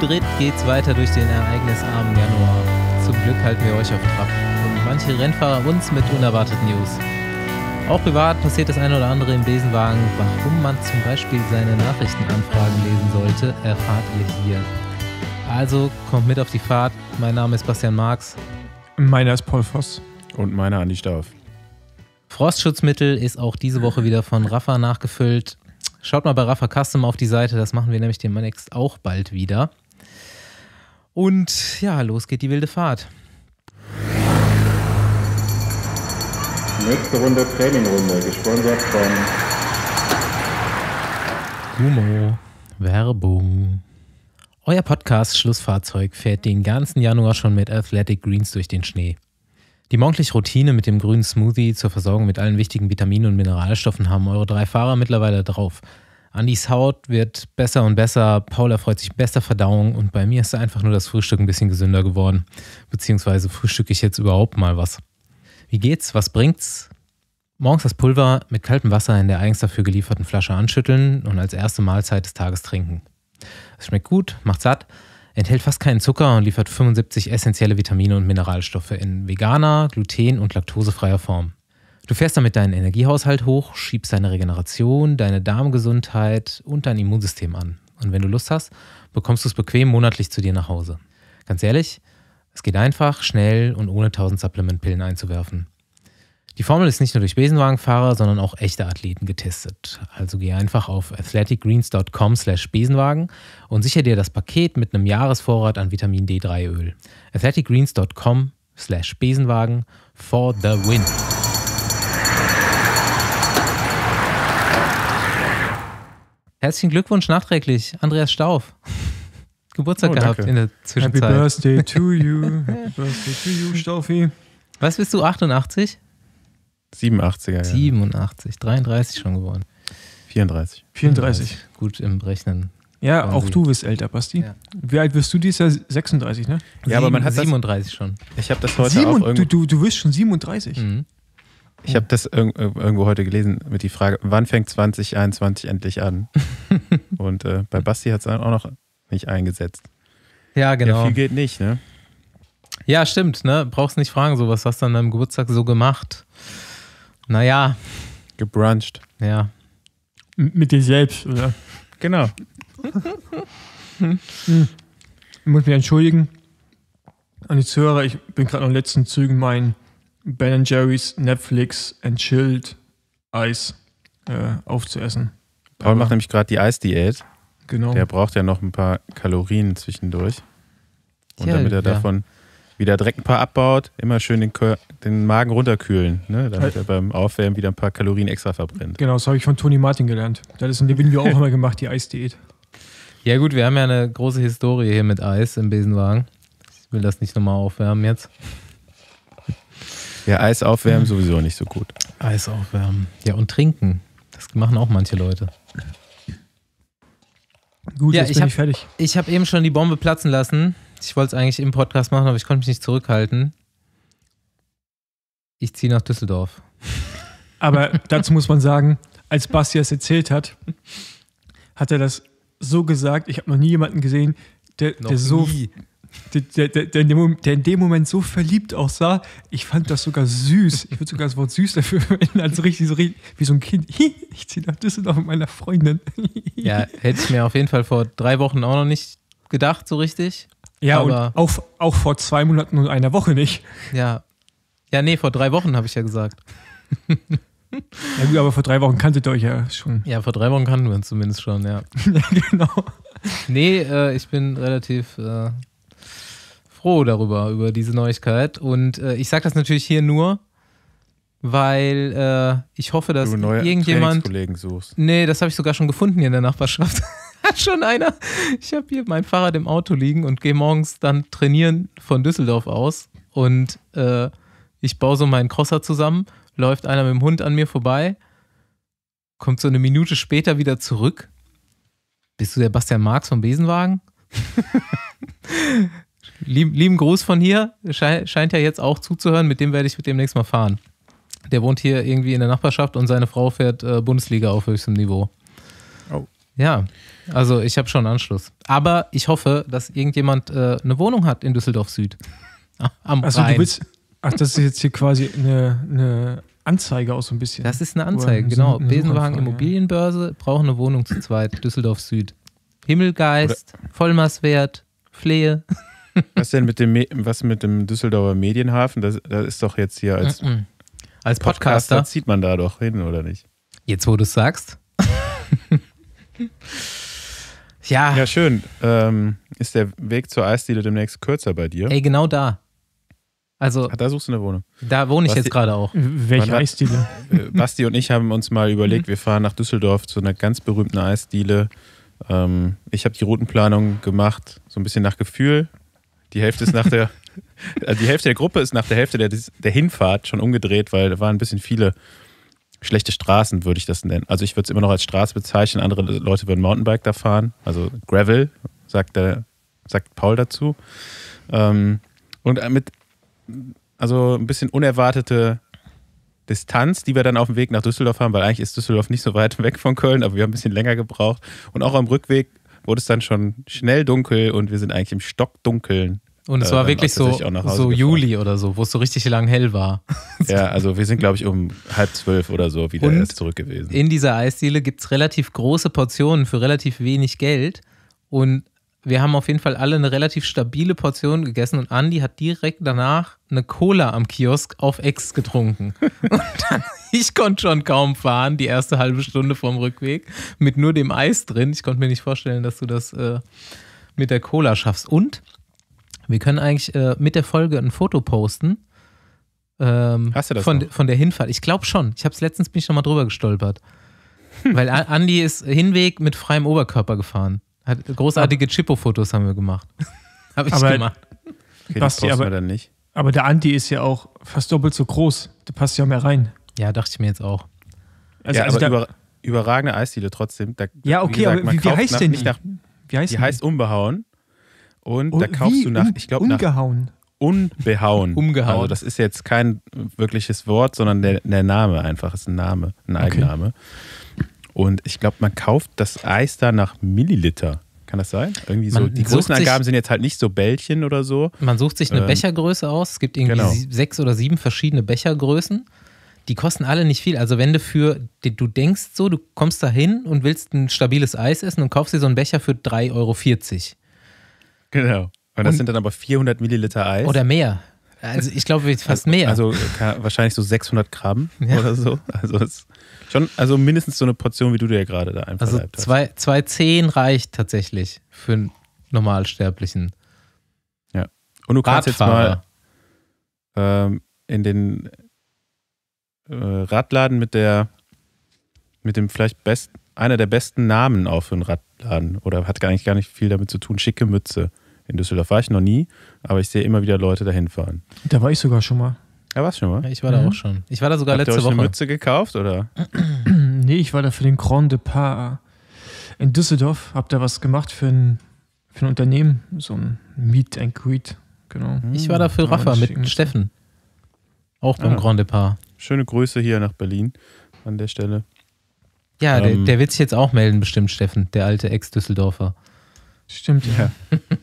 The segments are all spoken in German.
dritt geht's weiter durch den ereignisarmen Januar. Zum Glück halten wir euch auf Trab und manche Rennfahrer uns mit unerwarteten News. Auch privat passiert das eine oder andere im Besenwagen. Warum man zum Beispiel seine Nachrichtenanfragen lesen sollte, erfahrt ihr hier. Also kommt mit auf die Fahrt. Mein Name ist Bastian Marx. Meiner ist Paul Voss. Und meiner Andi Stauf. Frostschutzmittel ist auch diese Woche wieder von Rafa nachgefüllt. Schaut mal bei Rafa Custom auf die Seite, das machen wir nämlich demnächst auch bald wieder. Und ja, los geht die wilde Fahrt. Nächste Runde Trainingrunde, gesponsert von Humo, Werbung. Euer Podcast Schlussfahrzeug fährt den ganzen Januar schon mit Athletic Greens durch den Schnee. Die morgendliche Routine mit dem grünen Smoothie zur Versorgung mit allen wichtigen Vitaminen und Mineralstoffen haben eure drei Fahrer mittlerweile drauf. Andys Haut wird besser und besser, Paula freut sich besser Verdauung und bei mir ist einfach nur das Frühstück ein bisschen gesünder geworden. Beziehungsweise frühstücke ich jetzt überhaupt mal was. Wie geht's? Was bringt's? Morgens das Pulver mit kaltem Wasser in der eigens dafür gelieferten Flasche anschütteln und als erste Mahlzeit des Tages trinken. Es schmeckt gut, macht satt, enthält fast keinen Zucker und liefert 75 essentielle Vitamine und Mineralstoffe in veganer, gluten- und laktosefreier Form. Du fährst damit deinen Energiehaushalt hoch, schiebst deine Regeneration, deine Darmgesundheit und dein Immunsystem an. Und wenn du Lust hast, bekommst du es bequem monatlich zu dir nach Hause. Ganz ehrlich, es geht einfach, schnell und ohne tausend Supplementpillen einzuwerfen. Die Formel ist nicht nur durch Besenwagenfahrer, sondern auch echte Athleten getestet. Also geh einfach auf athleticgreens.com slash Besenwagen und sichere dir das Paket mit einem Jahresvorrat an Vitamin D3-Öl. athleticgreens.com slash Besenwagen for the win. Herzlichen Glückwunsch nachträglich, Andreas Stauf. Geburtstag oh, gehabt in der Zwischenzeit. Happy Birthday to you. Happy Birthday to you, Staufi. Was bist du, 88? 87er. Ja. 87, 33 schon geworden. 34. 34. 34. Gut im Rechnen. Ja, auch du bist älter, Basti. Ja. Wie alt wirst du dieses Jahr? 36, ne? Ja, Sieben, aber man hat 37 das, schon. Ich habe das heute Sieben, auch irgendwie... du, du, du wirst schon 37. Mhm. Ich habe das äh, irgendwo heute gelesen mit die Frage, wann fängt 2021 endlich an? Und äh, bei Basti hat es auch noch nicht eingesetzt. Ja, genau. Ja, viel geht nicht, ne? Ja, stimmt, ne? Brauchst nicht fragen, so was hast du an deinem Geburtstag so gemacht? Naja. Gebruncht. Ja. mit dir selbst, oder? genau. Hm. hm. Ich muss mich entschuldigen an die Zuhörer, ich bin gerade noch in den letzten Zügen mein Ben Jerry's, Netflix, Chilled, Eis äh, aufzuessen. Paul Aber macht nämlich gerade die Eisdiät. Genau. Der braucht ja noch ein paar Kalorien zwischendurch. Und ja, damit er ja. davon wieder direkt ein paar abbaut, immer schön den, den Magen runterkühlen, ne? damit äh. er beim Aufwärmen wieder ein paar Kalorien extra verbrennt. Genau, das habe ich von Toni Martin gelernt. Der hat es in dem Video auch immer gemacht, die Eisdiät. Ja gut, wir haben ja eine große Historie hier mit Eis im Besenwagen. Ich will das nicht nochmal aufwärmen jetzt. Ja, Eis aufwärmen mhm. sowieso nicht so gut. Eis aufwärmen. Ja, und trinken. Das machen auch manche Leute. Gut, ja, jetzt ich bin hab, ich fertig. Ich habe eben schon die Bombe platzen lassen. Ich wollte es eigentlich im Podcast machen, aber ich konnte mich nicht zurückhalten. Ich ziehe nach Düsseldorf. Aber dazu muss man sagen, als Basti es erzählt hat, hat er das so gesagt. Ich habe noch nie jemanden gesehen, der, der so der, der, der, in dem Moment so verliebt aussah, ich fand das sogar süß. Ich würde sogar das Wort süß dafür verwenden, als richtig, so richtig, wie so ein Kind. Ich ziehe nach Düsseldorf mit meiner Freundin. Ja, hätte ich mir auf jeden Fall vor drei Wochen auch noch nicht gedacht, so richtig. Ja, Aber und auch, auch vor zwei Monaten und einer Woche nicht. Ja. Ja, nee, vor drei Wochen habe ich ja gesagt. Ja gut, aber vor drei Wochen kanntet ihr euch ja schon. Ja, vor drei Wochen kannten wir uns zumindest schon, ja. ja genau. Nee, äh, ich bin relativ äh, froh darüber, über diese Neuigkeit. Und äh, ich sage das natürlich hier nur, weil äh, ich hoffe, dass du neue irgendjemand. suchst. Nee, das habe ich sogar schon gefunden hier in der Nachbarschaft. Hat schon einer. Ich habe hier mein Fahrrad im Auto liegen und gehe morgens dann trainieren von Düsseldorf aus. Und äh, ich baue so meinen Crosser zusammen, läuft einer mit dem Hund an mir vorbei, kommt so eine Minute später wieder zurück. Bist du der Bastian Marx vom Besenwagen? lieb, lieben Gruß von hier. Schein, scheint ja jetzt auch zuzuhören. Mit dem werde ich mit demnächst mal fahren. Der wohnt hier irgendwie in der Nachbarschaft und seine Frau fährt äh, Bundesliga auf höchstem Niveau. Oh. Ja, also ich habe schon Anschluss. Aber ich hoffe, dass irgendjemand äh, eine Wohnung hat in Düsseldorf Süd. Am Achso, Rhein. du willst. Ach, das ist jetzt hier quasi eine, eine Anzeige auch so ein bisschen. Das ist eine Anzeige, genau. Besenwagen Immobilienbörse, braucht eine Wohnung zu zweit, Düsseldorf Süd. Himmelgeist, Vollmaßwert, Flehe. Was denn mit dem, was mit dem Düsseldorfer Medienhafen? Das, das ist doch jetzt hier als, als Podcaster. Podcaster zieht man da doch hin, oder nicht? Jetzt, wo du es sagst. ja. Ja, schön. Ähm, ist der Weg zur Eisdiele demnächst kürzer bei dir? Ey, genau da. Also, Ach, da suchst du eine Wohnung. Da wohne ich Basti, jetzt gerade auch. Welche hat, Eisdiele? Äh, Basti und ich haben uns mal überlegt, mhm. wir fahren nach Düsseldorf zu einer ganz berühmten Eisdiele. Ähm, ich habe die Routenplanung gemacht, so ein bisschen nach Gefühl. Die Hälfte ist nach der, also die Hälfte der Gruppe ist nach der Hälfte der, der Hinfahrt schon umgedreht, weil da waren ein bisschen viele schlechte Straßen, würde ich das nennen. Also ich würde es immer noch als Straße bezeichnen. Andere Leute würden Mountainbike da fahren. Also Gravel, sagt, der, sagt Paul dazu. Ähm, und mit, also ein bisschen unerwartete Distanz, die wir dann auf dem Weg nach Düsseldorf haben, weil eigentlich ist Düsseldorf nicht so weit weg von Köln, aber wir haben ein bisschen länger gebraucht. Und auch am Rückweg wurde es dann schon schnell dunkel und wir sind eigentlich im Stockdunkeln und es äh, war wirklich so, so Juli oder so, wo es so richtig lang hell war. ja, also wir sind, glaube ich, um halb zwölf oder so wieder und erst zurück gewesen. In dieser Eisdiele gibt es relativ große Portionen für relativ wenig Geld. Und wir haben auf jeden Fall alle eine relativ stabile Portion gegessen und Andy hat direkt danach eine Cola am Kiosk auf Ex getrunken. und dann, ich konnte schon kaum fahren, die erste halbe Stunde vom Rückweg, mit nur dem Eis drin. Ich konnte mir nicht vorstellen, dass du das äh, mit der Cola schaffst. Und wir können eigentlich äh, mit der Folge ein Foto posten. Ähm, Hast du das? Von, von der Hinfahrt. Ich glaube schon. Ich habe es letztens bin ich nochmal drüber gestolpert. Weil Andi ist Hinweg mit freiem Oberkörper gefahren. Hat großartige Chippo-Fotos haben wir gemacht. habe ich aber, gemacht. Okay, Basti, aber, dann nicht. aber der Andi ist ja auch fast doppelt so groß. Der passt ja mehr rein. Ja, dachte ich mir jetzt auch. Also, ja, also aber über, überragende Eisdiele trotzdem. Da, ja, okay, gesagt, aber wie, wie heißt nach, denn die? Nach, wie heißt die? Die heißt Unbehauen. Und oh, da kaufst du nach, ich glaube, nach. Umgehauen. Unbehauen. Umgehauen. Also das ist jetzt kein wirkliches Wort, sondern der, der Name einfach ist ein Name, ein Eigenname. Okay. Und ich glaube, man kauft das Eis da nach Milliliter. Kann das sein? Irgendwie man so. Die Größenangaben sich, sind jetzt halt nicht so Bällchen oder so. Man sucht sich eine ähm, Bechergröße aus. Es gibt irgendwie genau. sechs oder sieben verschiedene Bechergrößen. Die kosten alle nicht viel. Also wenn du für, du denkst so, du kommst da hin und willst ein stabiles Eis essen und kaufst dir so einen Becher für 3,40 Euro. Genau. Und das Und sind dann aber 400 Milliliter Eis. Oder mehr. Also ich glaube fast äh, mehr. Also, wahrscheinlich so 600 Gramm ja. oder so. Also schon, also mindestens so eine Portion, wie du dir ja gerade da einfach Also zwei, zwei Zehen reicht tatsächlich für einen Normalsterblichen. Ja. Und du kannst Radfahrer. jetzt mal ähm, in den äh, Radladen mit der mit dem vielleicht besten einer der besten Namen auf für einen Radladen oder hat gar nicht, gar nicht viel damit zu tun. Schicke Mütze. In Düsseldorf war ich noch nie, aber ich sehe immer wieder Leute dahin fahren. Da war ich sogar schon mal. Ja, warst schon mal? Ja, ich war mhm. da auch schon. Ich war da sogar Habt letzte ihr euch Woche. eine Mütze gekauft oder? nee, ich war da für den Grand Depart in Düsseldorf. Hab da was gemacht für ein, für ein Unternehmen, so ein Meet and Greet. Genau. Ich war da für mhm. Rafa mit Steffen. Auch beim ah, Grand Depart. Schöne Grüße hier nach Berlin an der Stelle. Ja, ähm, der, der, wird sich jetzt auch melden, bestimmt, Steffen, der alte Ex-Düsseldorfer. Stimmt, ja.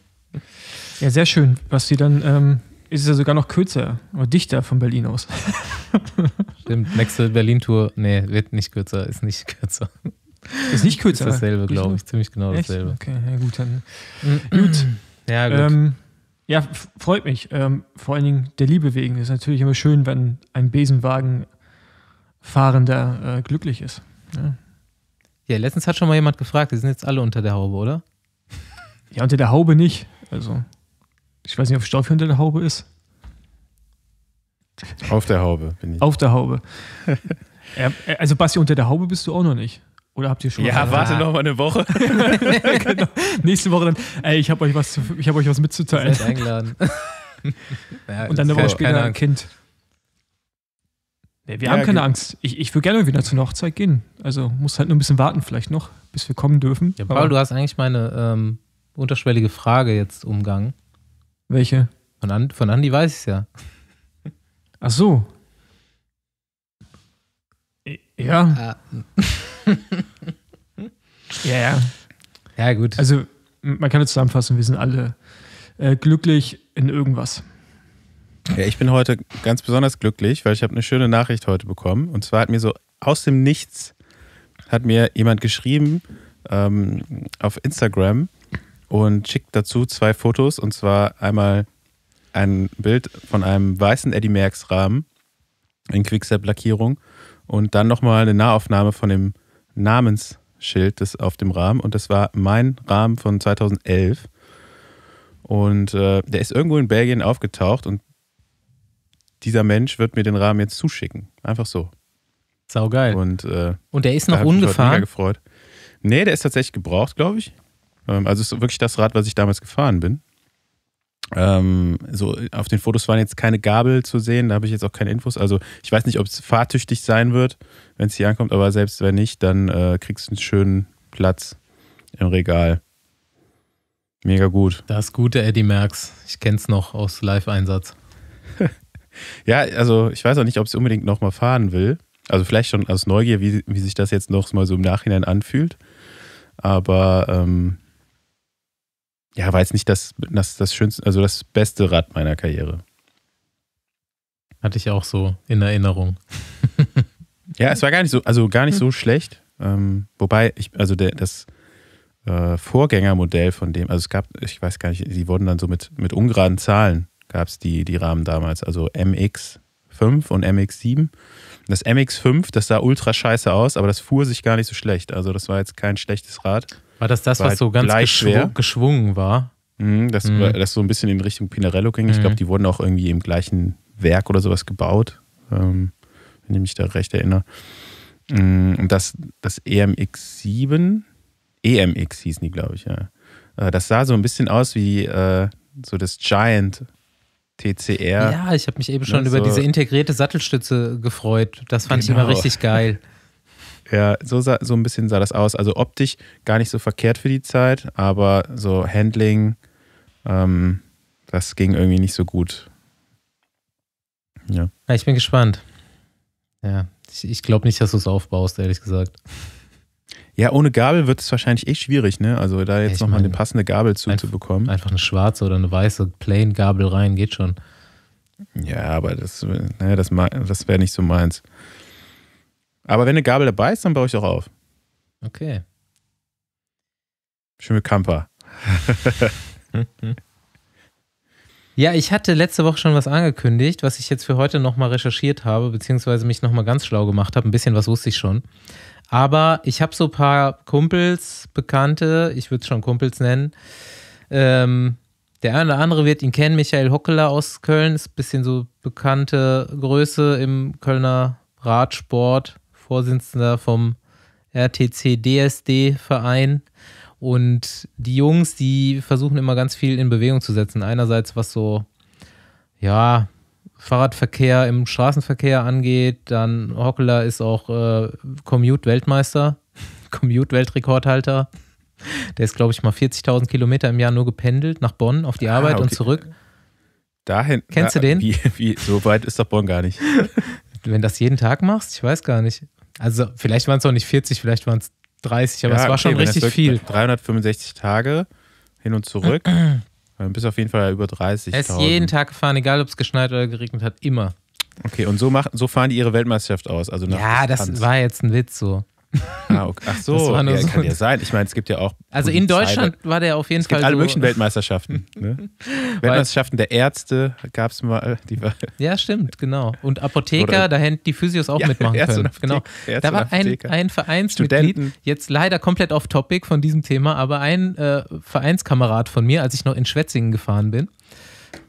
ja. sehr schön, Basti. Dann ähm, ist es ja sogar noch kürzer oder dichter von Berlin aus. Stimmt, nächste Berlin-Tour, nee, wird nicht kürzer, ist nicht kürzer. Ist nicht kürzer. Ist dasselbe, glaube ich. Ziemlich genau Echt? dasselbe. Okay, ja gut, dann. Äh, gut. Ja, gut. Ähm, ja, freut mich. Ähm, vor allen Dingen der Liebe wegen. Ist natürlich immer schön, wenn ein Besenwagenfahrender äh, glücklich ist. Ja. Ne? Ja, letztens hat schon mal jemand gefragt, die sind jetzt alle unter der Haube, oder? Ja, unter der Haube nicht. Also, ich weiß nicht, ob Stoffi unter der Haube ist. Auf der Haube bin ich. Auf der Haube. also, Basti, unter der Haube bist du auch noch nicht. Oder habt ihr schon? Ja, warte ah. noch mal eine Woche. genau. Nächste Woche dann. Ey, ich habe euch was, ich habe euch was mitzuteilen. Seid eingeladen. Und dann eine Woche später ein Kind. Nee, wir ja, haben keine genau. Angst. Ich, ich würde gerne wieder zur einer Hochzeit gehen. Also muss halt nur ein bisschen warten, vielleicht noch, bis wir kommen dürfen. Ja, Paul, Aber du hast eigentlich meine ähm, unterschwellige Frage jetzt umgangen. Welche? Von, An von Andi weiß ich es ja. Ach so. Ja. Ah. ja, ja. Ja, gut. Also, man kann es zusammenfassen, wir sind alle äh, glücklich in irgendwas. Ja, ich bin heute ganz besonders glücklich, weil ich habe eine schöne Nachricht heute bekommen. Und zwar hat mir so aus dem Nichts hat mir jemand geschrieben ähm, auf Instagram und schickt dazu zwei Fotos. Und zwar einmal ein Bild von einem weißen Eddie Merckx Rahmen in Quickstep-Lackierung und dann nochmal eine Nahaufnahme von dem Namensschild das auf dem Rahmen. Und das war mein Rahmen von 2011. Und äh, der ist irgendwo in Belgien aufgetaucht und dieser Mensch wird mir den Rahmen jetzt zuschicken. Einfach so. Saugeil. Und, äh, und der ist noch ungefahren? Mega gefreut. Nee, der ist tatsächlich gebraucht, glaube ich. Ähm, also ist wirklich das Rad, was ich damals gefahren bin. Ähm, so auf den Fotos waren jetzt keine Gabel zu sehen, da habe ich jetzt auch keine Infos. Also ich weiß nicht, ob es fahrtüchtig sein wird, wenn es hier ankommt, aber selbst wenn nicht, dann äh, kriegst du einen schönen Platz im Regal. Mega gut. Das gute Eddie Merckx. Ich kenn's noch aus Live-Einsatz ja, also ich weiß auch nicht, ob sie unbedingt nochmal fahren will. Also vielleicht schon aus Neugier, wie, wie sich das jetzt noch mal so im Nachhinein anfühlt. Aber ähm, ja, war jetzt nicht das, das, das schönste, also das beste Rad meiner Karriere. Hatte ich auch so in Erinnerung. ja, es war gar nicht so, also gar nicht so hm. schlecht. Ähm, wobei, ich, also der, das äh, Vorgängermodell von dem, also es gab, ich weiß gar nicht, die wurden dann so mit, mit ungeraden Zahlen gab es die, die Rahmen damals, also MX5 und MX7. Das MX5, das sah ultra scheiße aus, aber das fuhr sich gar nicht so schlecht. Also das war jetzt kein schlechtes Rad. War das das, war was so halt ganz geschw geschwungen war? Mhm, das, mhm. das so ein bisschen in Richtung Pinarello ging. Ich glaube, mhm. die wurden auch irgendwie im gleichen Werk oder sowas gebaut, ähm, wenn ich mich da recht erinnere. Mhm, und das, das EMX7, EMX hießen die, glaube ich, ja. Äh, das sah so ein bisschen aus wie äh, so das Giant TCR. Ja, ich habe mich eben schon ne, so. über diese integrierte Sattelstütze gefreut. Das fand genau. ich immer genau. richtig geil. Ja, so, sah, so ein bisschen sah das aus. Also optisch gar nicht so verkehrt für die Zeit, aber so Handling, ähm, das ging irgendwie nicht so gut. Ja. ja ich bin gespannt. Ja, ich, ich glaube nicht, dass du es aufbaust, ehrlich gesagt. Ja, ohne Gabel wird es wahrscheinlich echt schwierig, ne? Also da jetzt nochmal eine passende Gabel zuzubekommen. Einfach, einfach eine schwarze oder eine weiße Plain-Gabel rein, geht schon. Ja, aber das, naja, ne, das, das wäre nicht so meins. Aber wenn eine Gabel dabei ist, dann baue ich auch auf. Okay. Schöne Kamper. ja, ich hatte letzte Woche schon was angekündigt, was ich jetzt für heute nochmal recherchiert habe, beziehungsweise mich nochmal ganz schlau gemacht habe. Ein bisschen was wusste ich schon. Aber ich habe so ein paar Kumpels, Bekannte, ich würde es schon Kumpels nennen. Ähm, der eine oder andere wird ihn kennen, Michael Hockeler aus Köln, ist ein bisschen so bekannte Größe im Kölner Radsport, Vorsitzender vom RTC DSD Verein. Und die Jungs, die versuchen immer ganz viel in Bewegung zu setzen. Einerseits was so, ja, Fahrradverkehr im Straßenverkehr angeht, dann Hockeler ist auch äh, Commute-Weltmeister, Commute-Weltrekordhalter. Der ist, glaube ich, mal 40.000 Kilometer im Jahr nur gependelt nach Bonn auf die ah, Arbeit okay. und zurück. Dahin. Kennst da, du den? Wie, wie, so weit ist doch Bonn gar nicht. Wenn das jeden Tag machst, ich weiß gar nicht. Also, vielleicht waren es auch nicht 40, vielleicht waren es 30, aber ja, es war okay, schon richtig viel. 365 Tage hin und zurück. Du äh, bist auf jeden Fall über 30. Er ist jeden Tag gefahren, egal ob es geschneit oder geregnet hat, immer. Okay, und so, machen, so fahren die ihre Weltmeisterschaft aus. Also ja, Distanz. das war jetzt ein Witz so. Ah, okay. Ach so, das ja, so kann ja sein. Ich meine, es gibt ja auch. Also in Deutschland war der auf jeden es Fall. Es gibt alle so möglichen Weltmeisterschaften. Ne? Weltmeisterschaften der Ärzte gab es mal. Die war ja, stimmt, genau. Und Apotheker, Oder, da hätten die Physios auch ja, mitmachen Ärzte können. Genau. da war ein, ein Vereinsmitglied, Studenten. jetzt leider komplett off topic von diesem Thema, aber ein äh, Vereinskamerad von mir, als ich noch in Schwetzingen gefahren bin,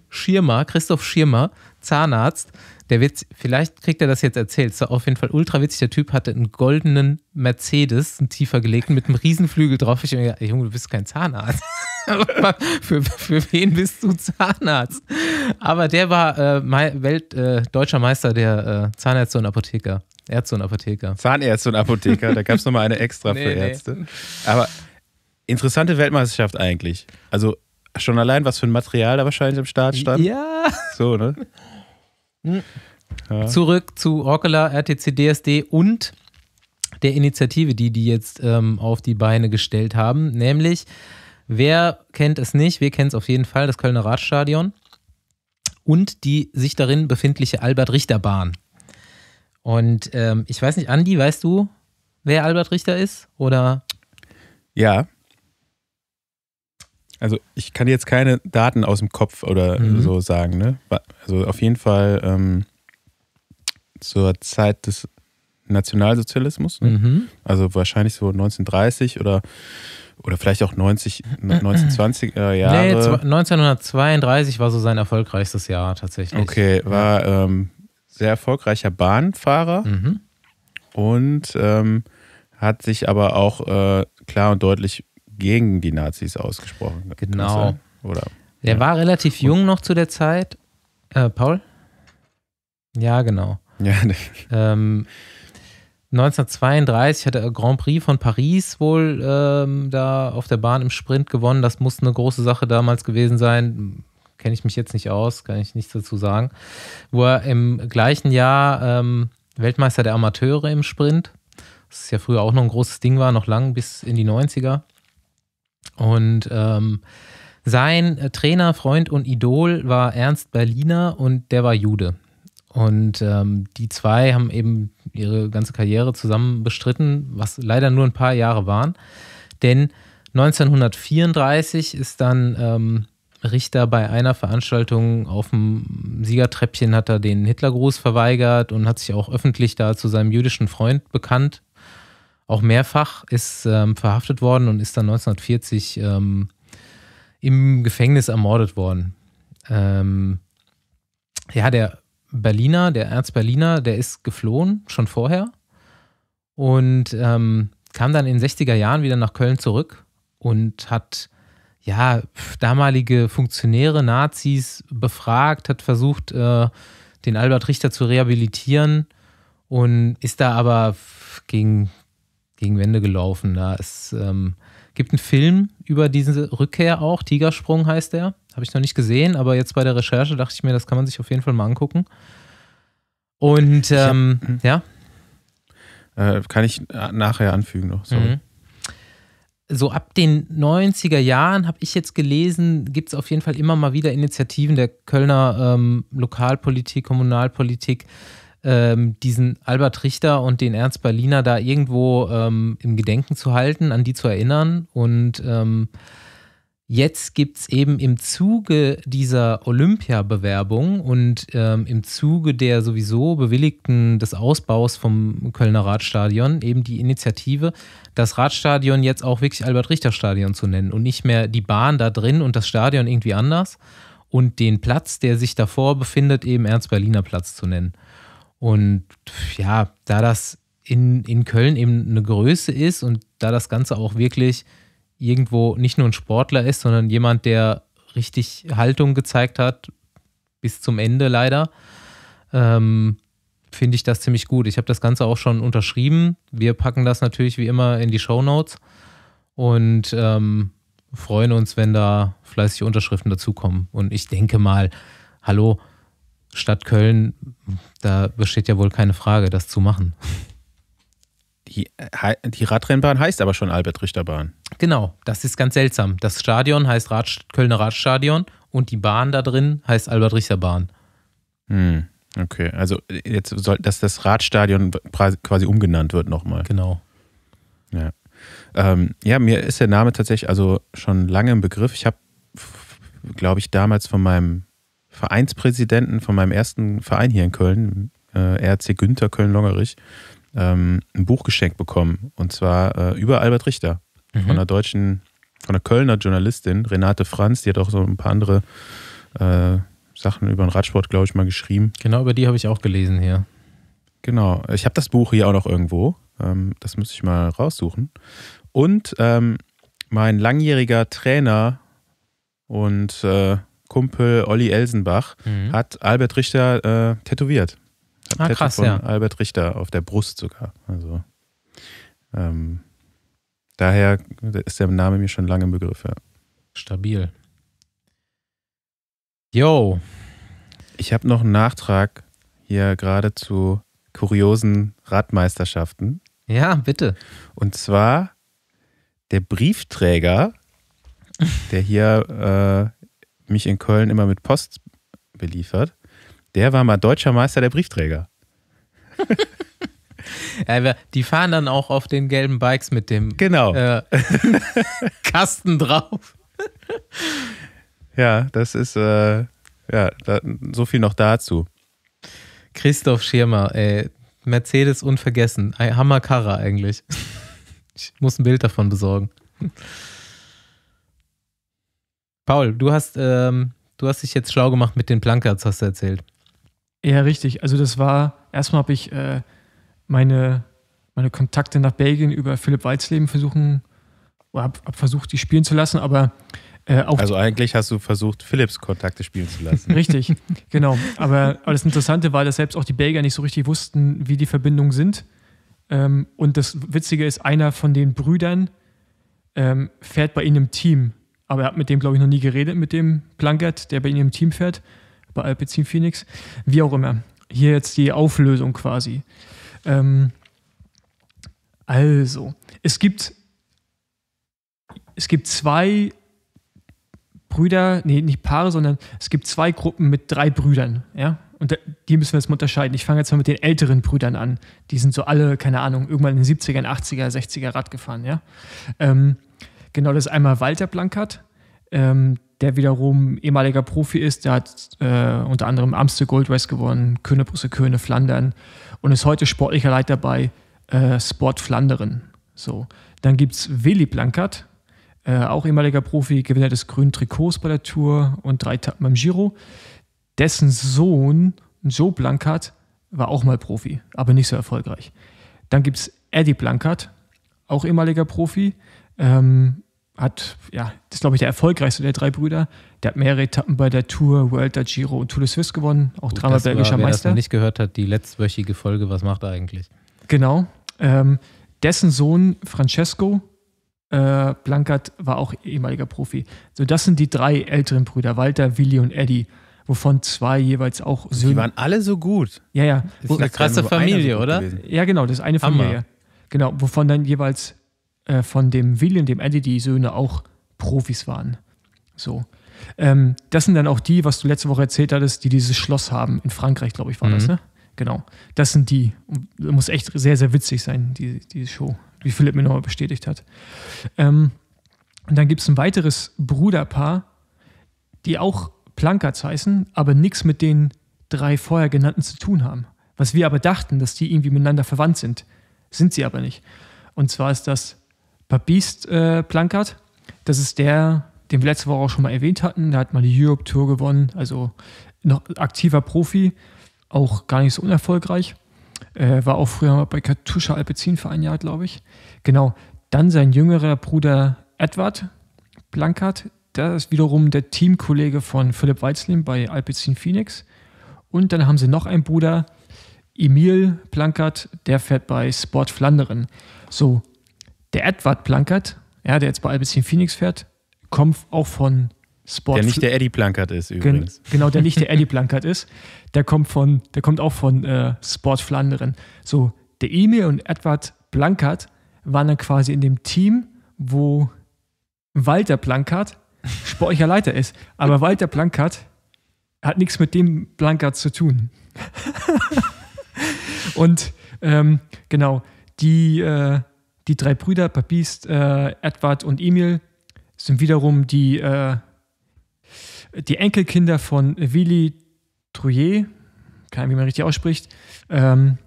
Schirmer, Christoph Schirmer, Zahnarzt, der Witz, vielleicht kriegt er das jetzt erzählt, so auf jeden Fall ultra witzig. Der Typ hatte einen goldenen Mercedes, einen tiefer gelegten, mit einem Riesenflügel drauf. Ich mir gedacht, Junge, du bist kein Zahnarzt. für, für wen bist du Zahnarzt? Aber der war äh, Welt, äh, deutscher Meister der äh, Zahnärzte und Apotheker. Ärzte und Apotheker. Zahnärzte und Apotheker, da gab es nochmal eine extra nee, für Ärzte. Nee. Aber interessante Weltmeisterschaft eigentlich. Also schon allein, was für ein Material da wahrscheinlich am Start stand. Ja. So, ne? Ja. Zurück zu Orkela, RTC, DSD und der Initiative, die die jetzt ähm, auf die Beine gestellt haben. Nämlich, wer kennt es nicht? Wir kennen es auf jeden Fall, das Kölner Radstadion und die sich darin befindliche Albert-Richter-Bahn. Und ähm, ich weiß nicht, Andi, weißt du, wer Albert Richter ist? Oder? Ja, also ich kann jetzt keine Daten aus dem Kopf oder mhm. so sagen, ne? Also auf jeden Fall ähm, zur Zeit des Nationalsozialismus, ne? mhm. also wahrscheinlich so 1930 oder oder vielleicht auch 90, 1920er äh, Jahre. Nee, 1932 war so sein erfolgreichstes Jahr tatsächlich. Okay, war ähm, sehr erfolgreicher Bahnfahrer mhm. und ähm, hat sich aber auch äh, klar und deutlich gegen die Nazis ausgesprochen. Genau. Oder, der ja. war relativ jung noch zu der Zeit. Äh, Paul? Ja, genau. Ja, ähm, 1932 hat er Grand Prix von Paris wohl ähm, da auf der Bahn im Sprint gewonnen. Das muss eine große Sache damals gewesen sein. Kenne ich mich jetzt nicht aus, kann ich nichts dazu sagen. Wo er im gleichen Jahr ähm, Weltmeister der Amateure im Sprint, das ist ja früher auch noch ein großes Ding war, noch lang bis in die 90er. Und ähm, sein Trainer, Freund und Idol war Ernst Berliner und der war Jude. Und ähm, die zwei haben eben ihre ganze Karriere zusammen bestritten, was leider nur ein paar Jahre waren. Denn 1934 ist dann ähm, Richter bei einer Veranstaltung auf dem Siegertreppchen hat er den Hitlergruß verweigert und hat sich auch öffentlich da zu seinem jüdischen Freund bekannt auch mehrfach, ist ähm, verhaftet worden und ist dann 1940 ähm, im Gefängnis ermordet worden. Ähm, ja, der Berliner, der Erzberliner, der ist geflohen schon vorher und ähm, kam dann in den 60er Jahren wieder nach Köln zurück und hat ja, damalige Funktionäre, Nazis befragt, hat versucht, äh, den Albert Richter zu rehabilitieren und ist da aber gegen gegen Wände gelaufen. Ja, es ähm, gibt einen Film über diese Rückkehr auch, Tigersprung heißt der. Habe ich noch nicht gesehen, aber jetzt bei der Recherche dachte ich mir, das kann man sich auf jeden Fall mal angucken. Und ähm, hab, mhm. ja. Äh, kann ich äh, nachher anfügen noch, sorry. Mhm. So ab den 90er Jahren habe ich jetzt gelesen, gibt es auf jeden Fall immer mal wieder Initiativen der Kölner ähm, Lokalpolitik, Kommunalpolitik, ähm, diesen Albert Richter und den Ernst Berliner da irgendwo ähm, im Gedenken zu halten, an die zu erinnern. Und ähm, jetzt gibt es eben im Zuge dieser Olympia-Bewerbung und ähm, im Zuge der sowieso bewilligten des Ausbaus vom Kölner Radstadion eben die Initiative, das Radstadion jetzt auch wirklich Albert-Richter-Stadion zu nennen und nicht mehr die Bahn da drin und das Stadion irgendwie anders. Und den Platz, der sich davor befindet, eben Ernst-Berliner-Platz zu nennen. Und ja, da das in, in Köln eben eine Größe ist und da das Ganze auch wirklich irgendwo nicht nur ein Sportler ist, sondern jemand, der richtig Haltung gezeigt hat, bis zum Ende leider, ähm, finde ich das ziemlich gut. Ich habe das Ganze auch schon unterschrieben. Wir packen das natürlich wie immer in die Show Notes und ähm, freuen uns, wenn da fleißig Unterschriften dazukommen. Und ich denke mal, hallo, Stadt Köln, da besteht ja wohl keine Frage, das zu machen. Die, äh, die Radrennbahn heißt aber schon Albert-Richter-Bahn. Genau, das ist ganz seltsam. Das Stadion heißt Rad, Kölner Radstadion und die Bahn da drin heißt Albert-Richter-Bahn. Hm, okay, also jetzt soll, dass das Radstadion quasi umgenannt wird nochmal. Genau. Ja. Ähm, ja, mir ist der Name tatsächlich also schon lange im Begriff. Ich habe, glaube ich, damals von meinem Vereinspräsidenten von meinem ersten Verein hier in Köln, äh, RC Günther Köln-Longerich, ähm, ein Buch geschenkt bekommen. Und zwar äh, über Albert Richter mhm. von einer deutschen, von einer Kölner Journalistin, Renate Franz, die hat auch so ein paar andere äh, Sachen über den Radsport, glaube ich, mal geschrieben. Genau, über die habe ich auch gelesen hier. Genau, ich habe das Buch hier auch noch irgendwo. Ähm, das müsste ich mal raussuchen. Und ähm, mein langjähriger Trainer und äh, Kumpel Olli Elsenbach mhm. hat Albert Richter äh, tätowiert. Hat ah, Tattoo krass, von ja. Albert Richter auf der Brust sogar. Also ähm, daher ist der Name mir schon lange im Begriff. Ja. Stabil. Yo. Ich habe noch einen Nachtrag hier gerade zu kuriosen Radmeisterschaften. Ja, bitte. Und zwar der Briefträger, der hier äh, mich in Köln immer mit Post beliefert, der war mal deutscher Meister der Briefträger. Ja, die fahren dann auch auf den gelben Bikes mit dem genau. äh, Kasten drauf. ja, das ist äh, ja da, so viel noch dazu. Christoph Schirmer, ey, Mercedes unvergessen, Hammer Hammerkarre eigentlich. Ich muss ein Bild davon besorgen. Paul, du hast, ähm, du hast dich jetzt schlau gemacht mit den Plankards, hast du erzählt. Ja, richtig. Also das war, erstmal habe ich äh, meine, meine Kontakte nach Belgien über Philipp Weizleben versuchen, oder habe hab versucht, die spielen zu lassen, aber äh, also eigentlich hast du versucht, Philipps Kontakte spielen zu lassen. Richtig, genau. Aber, aber, das Interessante war, dass selbst auch die Belgier nicht so richtig wussten, wie die Verbindungen sind. Ähm, und das Witzige ist, einer von den Brüdern ähm, fährt bei ihnen im Team aber er hat mit dem, glaube ich, noch nie geredet, mit dem Plankert, der bei ihm im Team fährt, bei Alpecin Phoenix. Wie auch immer. Hier jetzt die Auflösung quasi. Ähm, also, es gibt, es gibt zwei Brüder, nee, nicht Paare, sondern es gibt zwei Gruppen mit drei Brüdern, ja. Und die müssen wir jetzt mal unterscheiden. Ich fange jetzt mal mit den älteren Brüdern an. Die sind so alle, keine Ahnung, irgendwann in den 70ern, 80er, 60er Rad gefahren, ja. Ähm, Genau, das ist einmal Walter Blankert, ähm, der wiederum ehemaliger Profi ist. Der hat äh, unter anderem Amstel Gold Race gewonnen, Könebrüsse, Köne, Flandern und ist heute sportlicher Leiter bei äh, Sport Flanderen. So. Dann gibt es Willi Blankert, äh, auch ehemaliger Profi, Gewinner des grünen Trikots bei der Tour und drei Tappen beim Giro. Dessen Sohn Joe Blankert war auch mal Profi, aber nicht so erfolgreich. Dann gibt es Eddie Blankert, auch ehemaliger Profi, ähm, hat, ja, das ist glaube ich der erfolgreichste der drei Brüder. Der hat mehrere Etappen bei der Tour, World, der Giro und Tour de Suisse gewonnen, auch Gut, dreimal belgischer Meister. Wer das nicht gehört hat, die letztwöchige Folge, was macht er eigentlich? Genau. Ähm, dessen Sohn Francesco äh, Blankert war auch ehemaliger Profi. So, das sind die drei älteren Brüder, Walter, Willi und Eddie, wovon zwei jeweils auch Söhne. Die waren alle so gut. Ja, ja. Das ist eine krasse Familie, so oder? Gewesen. Ja, genau, das ist eine Familie. Hammer. Genau, wovon dann jeweils äh, von dem Willi und dem Eddie die Söhne auch Profis waren. So. Ähm, das sind dann auch die, was du letzte Woche erzählt hattest, die dieses Schloss haben. In Frankreich, glaube ich, war mhm. das, ne? Genau. Das sind die. Muss echt sehr, sehr witzig sein, die, diese Show, wie Philipp mir nochmal bestätigt hat. Ähm, und dann gibt es ein weiteres Bruderpaar, die auch Plankerts heißen, aber nichts mit den drei vorher genannten zu tun haben. Was wir aber dachten, dass die irgendwie miteinander verwandt sind, sind sie aber nicht. Und zwar ist das Babist äh, Plankert. Das ist der, den wir letzte Woche auch schon mal erwähnt hatten. Der hat mal die Europe Tour gewonnen, also noch aktiver Profi, auch gar nicht so unerfolgreich. Äh, war auch früher bei Katuscha Alpezin für ein Jahr, glaube ich. Genau. Dann sein jüngerer Bruder Edward Plankert. Der ist wiederum der Teamkollege von Philipp Weizlin bei Alpecin Phoenix. Und dann haben sie noch einen Bruder, Emil Plankert, der fährt bei Sport Flanderen. So, der Edward Plankert, ja, der jetzt bei Albertine Phoenix fährt, kommt auch von Sport. Der nicht der Eddie Plankert ist übrigens. Gen genau, der nicht der Eddie Plankert ist. Der kommt von, der kommt auch von äh, Sport Flanderen. So, der Emil und Edward Plankert waren dann quasi in dem Team, wo Walter Plankert sportlicher Leiter ist. Aber Walter Plankert hat nichts mit dem Plankert zu tun. und ähm, genau, die äh, die drei Brüder, Papist, äh, Edward und Emil, sind wiederum die, äh, die Enkelkinder von Willy Trouillet, keine Ahnung, wie man richtig ausspricht. Ähm,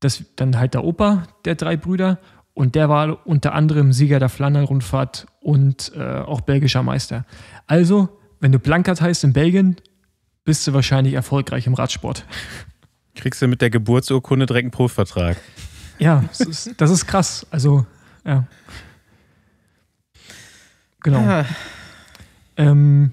das, dann halt der Opa der drei Brüder und der war unter anderem Sieger der Flandern-Rundfahrt und äh, auch belgischer Meister. Also, wenn du Blankert heißt in Belgien, bist du wahrscheinlich erfolgreich im Radsport. Kriegst du mit der Geburtsurkunde direkt einen Profivertrag. Ja, das ist, das ist krass. Also, ja. Genau. Ah. Ähm,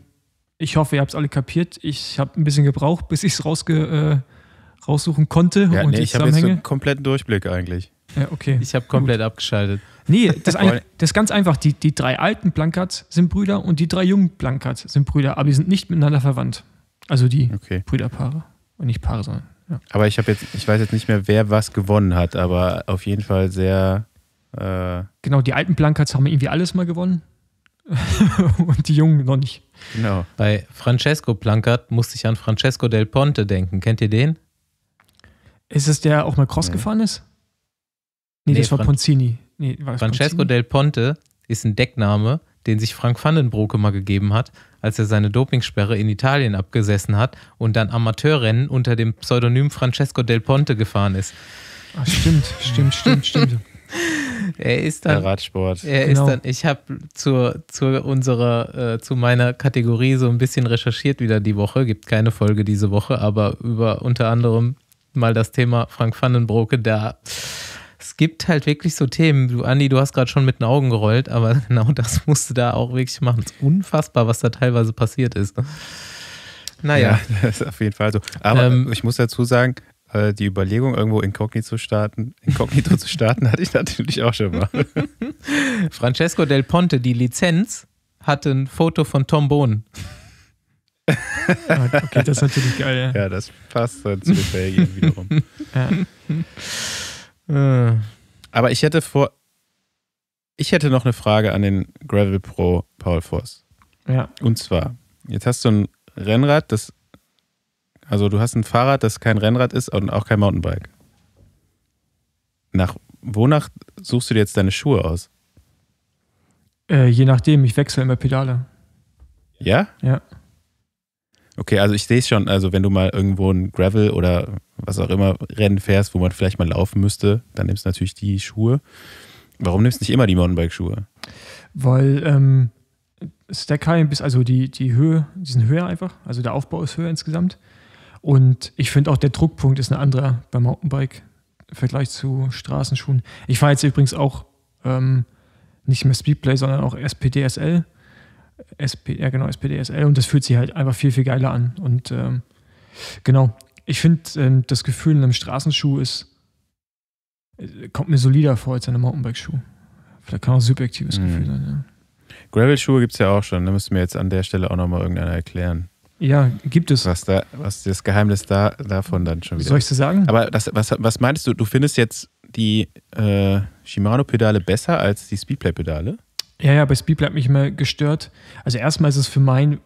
ich hoffe, ihr habt es alle kapiert. Ich habe ein bisschen gebraucht, bis ich es rausge, äh, raussuchen konnte. Ja, und nee, ich habe jetzt einen kompletten Durchblick eigentlich. Ja, okay. Ich habe komplett Gut. abgeschaltet. Nee, das, ein, das ist ganz einfach. Die, die drei alten Blankats sind Brüder und die drei jungen Blankats sind Brüder, aber die sind nicht miteinander verwandt. Also die okay. Brüderpaare. Und nicht Paare, sondern aber ich habe jetzt, ich weiß jetzt nicht mehr, wer was gewonnen hat, aber auf jeden Fall sehr. Äh genau, die alten Blankats haben irgendwie alles mal gewonnen. und die Jungen noch nicht. Genau. Bei Francesco Plankert musste ich an Francesco del Ponte denken. Kennt ihr den? Ist es der, der auch mal Cross nee. gefahren ist? Nee, nee das Fran war Ponzini. Nee, war Francesco Ponzini? del Ponte ist ein Deckname den sich Frank Vandenbroeke mal gegeben hat, als er seine Dopingsperre in Italien abgesessen hat und dann Amateurrennen unter dem Pseudonym Francesco Del Ponte gefahren ist. Ach, stimmt, stimmt, stimmt, stimmt. Er ist dann. Der Radsport. Er genau. ist dann. Ich habe zur, zur unserer, äh, zu meiner Kategorie so ein bisschen recherchiert wieder die Woche. Gibt keine Folge diese Woche, aber über unter anderem mal das Thema Frank Vandenbroeke. Da es gibt halt wirklich so Themen. Du, Andi, du hast gerade schon mit den Augen gerollt, aber genau das musst du da auch wirklich machen. Es ist unfassbar, was da teilweise passiert ist. Naja. Ja, das ist auf jeden Fall so. Aber ähm, ich muss dazu sagen, äh, die Überlegung, irgendwo inkognito zu starten, inkognito zu starten, hatte ich natürlich auch schon mal. Francesco Del Ponte, die Lizenz, hatte ein Foto von Tom Bohnen. Ah, okay, das ist natürlich geil. Ja, ja das passt dann zu den Belgien wiederum. ja. Äh. Aber ich hätte vor. Ich hätte noch eine Frage an den Gravel Pro Paul Force. Ja. Und zwar, jetzt hast du ein Rennrad, das. Also du hast ein Fahrrad, das kein Rennrad ist und auch kein Mountainbike. Nach wonach suchst du dir jetzt deine Schuhe aus? Äh, je nachdem, ich wechsle immer Pedale. Ja? Ja. Okay, also ich sehe es schon, also wenn du mal irgendwo ein Gravel oder was auch immer Rennen fährst, wo man vielleicht mal laufen müsste, dann nimmst du natürlich die Schuhe. Warum nimmst du nicht immer die Mountainbike-Schuhe? Weil ähm, Stack High, bis, also die, die Höhe, die sind höher einfach, also der Aufbau ist höher insgesamt. Und ich finde auch, der Druckpunkt ist ein anderer beim Mountainbike im Vergleich zu Straßenschuhen. Ich fahre jetzt übrigens auch ähm, nicht mehr Speedplay, sondern auch SPD SL. SP, ja genau, SPDSL und das fühlt sich halt einfach viel, viel geiler an. Und ähm, genau, ich finde, ähm, das Gefühl in einem Straßenschuh ist, äh, kommt mir solider vor als in einem Mountainbike-Schuh. Vielleicht kann auch ein subjektives mhm. Gefühl sein, ja. Gravel-Schuhe gibt es ja auch schon, da müsste mir jetzt an der Stelle auch nochmal irgendeiner erklären. Ja, gibt es. Was, da, was das Geheimnis da, davon dann schon wieder Soll ich dir sagen? Aber das, was, was meinst du, du findest jetzt die äh, Shimano-Pedale besser als die Speedplay-Pedale? Ja, ja, bei Speedplay hat mich immer gestört. Also erstmal ist es für mein,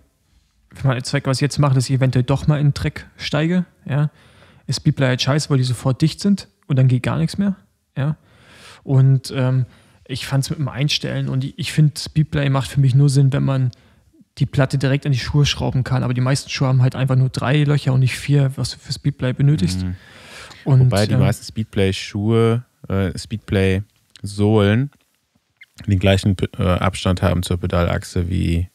für meinen Zweck, was ich jetzt mache, dass ich eventuell doch mal in den Dreck steige. Ja. Ist Speedplay halt scheiße, weil die sofort dicht sind und dann geht gar nichts mehr. Ja. Und ähm, ich fand es mit dem Einstellen und ich, ich finde, Speedplay macht für mich nur Sinn, wenn man die Platte direkt an die Schuhe schrauben kann. Aber die meisten Schuhe haben halt einfach nur drei Löcher und nicht vier, was du für Speedplay benötigst. Mhm. Und, Wobei die ähm, meisten Speedplay-Schuhe, äh, Speedplay-Sohlen den gleichen äh, Abstand haben zur Pedalachse, wie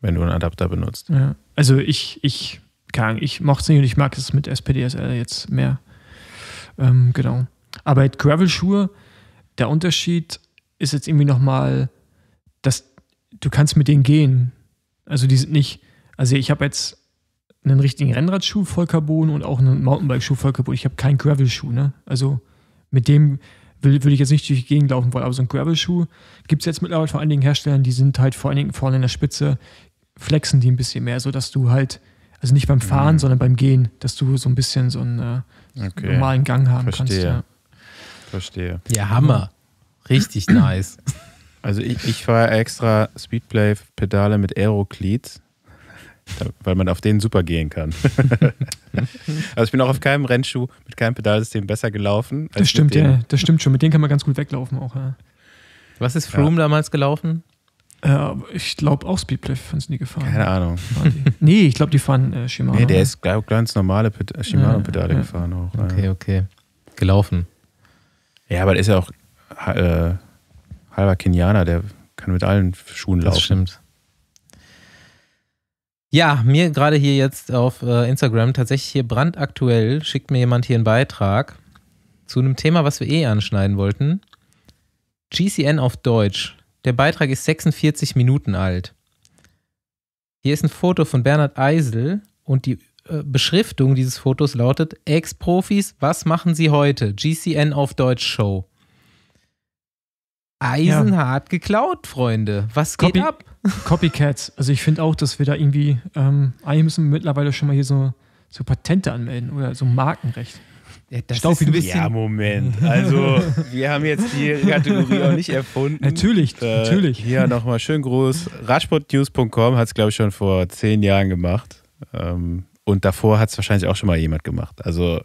wenn du einen Adapter benutzt. Ja. Also ich, ich, kann, ich mochte es nicht und ich mag es mit SPDSL jetzt mehr. Ähm, genau. Aber Gravel-Schuhe, der Unterschied ist jetzt irgendwie nochmal, dass du kannst mit denen gehen. Also die sind nicht, also ich habe jetzt einen richtigen Rennradschuh voll Carbon und auch einen Mountainbike-Schuh voll Carbon. Ich habe keinen Gravel-Schuh, ne? Also mit dem, würde ich jetzt nicht durch die Gegend laufen wollen, aber so ein Gravel-Schuh gibt es jetzt mittlerweile von einigen Herstellern, die sind halt vor allen Dingen vorne in der Spitze, flexen die ein bisschen mehr, sodass du halt, also nicht beim Fahren, mhm. sondern beim Gehen, dass du so ein bisschen so einen äh, okay. normalen Gang haben Verstehe. kannst. Ja. Verstehe. Ja, Hammer. Richtig nice. Also ich, ich fahre extra Speedplay-Pedale mit Aerocleats weil man auf denen super gehen kann. also ich bin auch auf keinem Rennschuh mit keinem Pedalsystem besser gelaufen. das stimmt, ja, das stimmt schon. Mit denen kann man ganz gut weglaufen auch. Ja. Was ist Froome ja. damals gelaufen? Äh, ich glaube auch Speedplay haben sie nie gefahren. Keine Ahnung. nee, ich glaube, die fahren äh, Shimano. Nee, der ist glaub, ganz normale Ped Shimano-Pedale ja, gefahren auch. Okay, okay. Gelaufen. Ja, aber der ist ja auch äh, halber Kenianer, der kann mit allen Schuhen laufen. Das stimmt. Ja, mir gerade hier jetzt auf äh, Instagram tatsächlich hier brandaktuell schickt mir jemand hier einen Beitrag zu einem Thema, was wir eh anschneiden wollten. GCN auf Deutsch. Der Beitrag ist 46 Minuten alt. Hier ist ein Foto von Bernhard Eisel und die äh, Beschriftung dieses Fotos lautet: Ex-Profis, was machen Sie heute? GCN auf Deutsch Show. Eisenhart ja. geklaut, Freunde. Was geht Copy ab? Copycats. Also ich finde auch, dass wir da irgendwie, ähm, eigentlich müssen wir mittlerweile schon mal hier so, so Patente anmelden oder so Markenrecht. Ja, das Staub, ist ein bisschen ja, Moment. Also, wir haben jetzt die Kategorie auch nicht erfunden. Natürlich, äh, natürlich. Hier nochmal schön groß. Radsportnews.com hat es, glaube ich, schon vor zehn Jahren gemacht. Ähm, und davor hat es wahrscheinlich auch schon mal jemand gemacht. Also,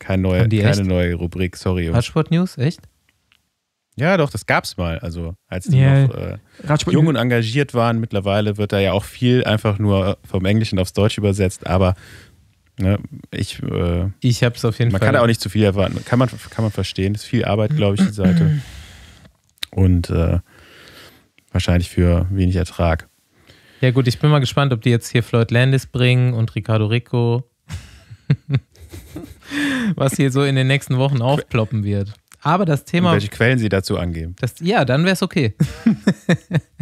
kein neue, keine echt? neue Rubrik, sorry. Radsport echt? Ja, doch, das gab's mal. Also als die yeah. noch äh, jung und engagiert waren, mittlerweile wird da ja auch viel einfach nur äh, vom Englischen aufs Deutsch übersetzt, aber ne, ich. Äh, ich hab's auf jeden man Fall. Man kann da auch nicht zu viel erwarten. Kann man, kann man verstehen. Das ist viel Arbeit, glaube ich, die Seite. Und äh, wahrscheinlich für wenig Ertrag. Ja, gut, ich bin mal gespannt, ob die jetzt hier Floyd Landis bringen und Ricardo Rico. Was hier so in den nächsten Wochen aufploppen wird. Aber das Thema. Und welche Quellen Sie dazu angeben? Das, ja, dann wäre es okay.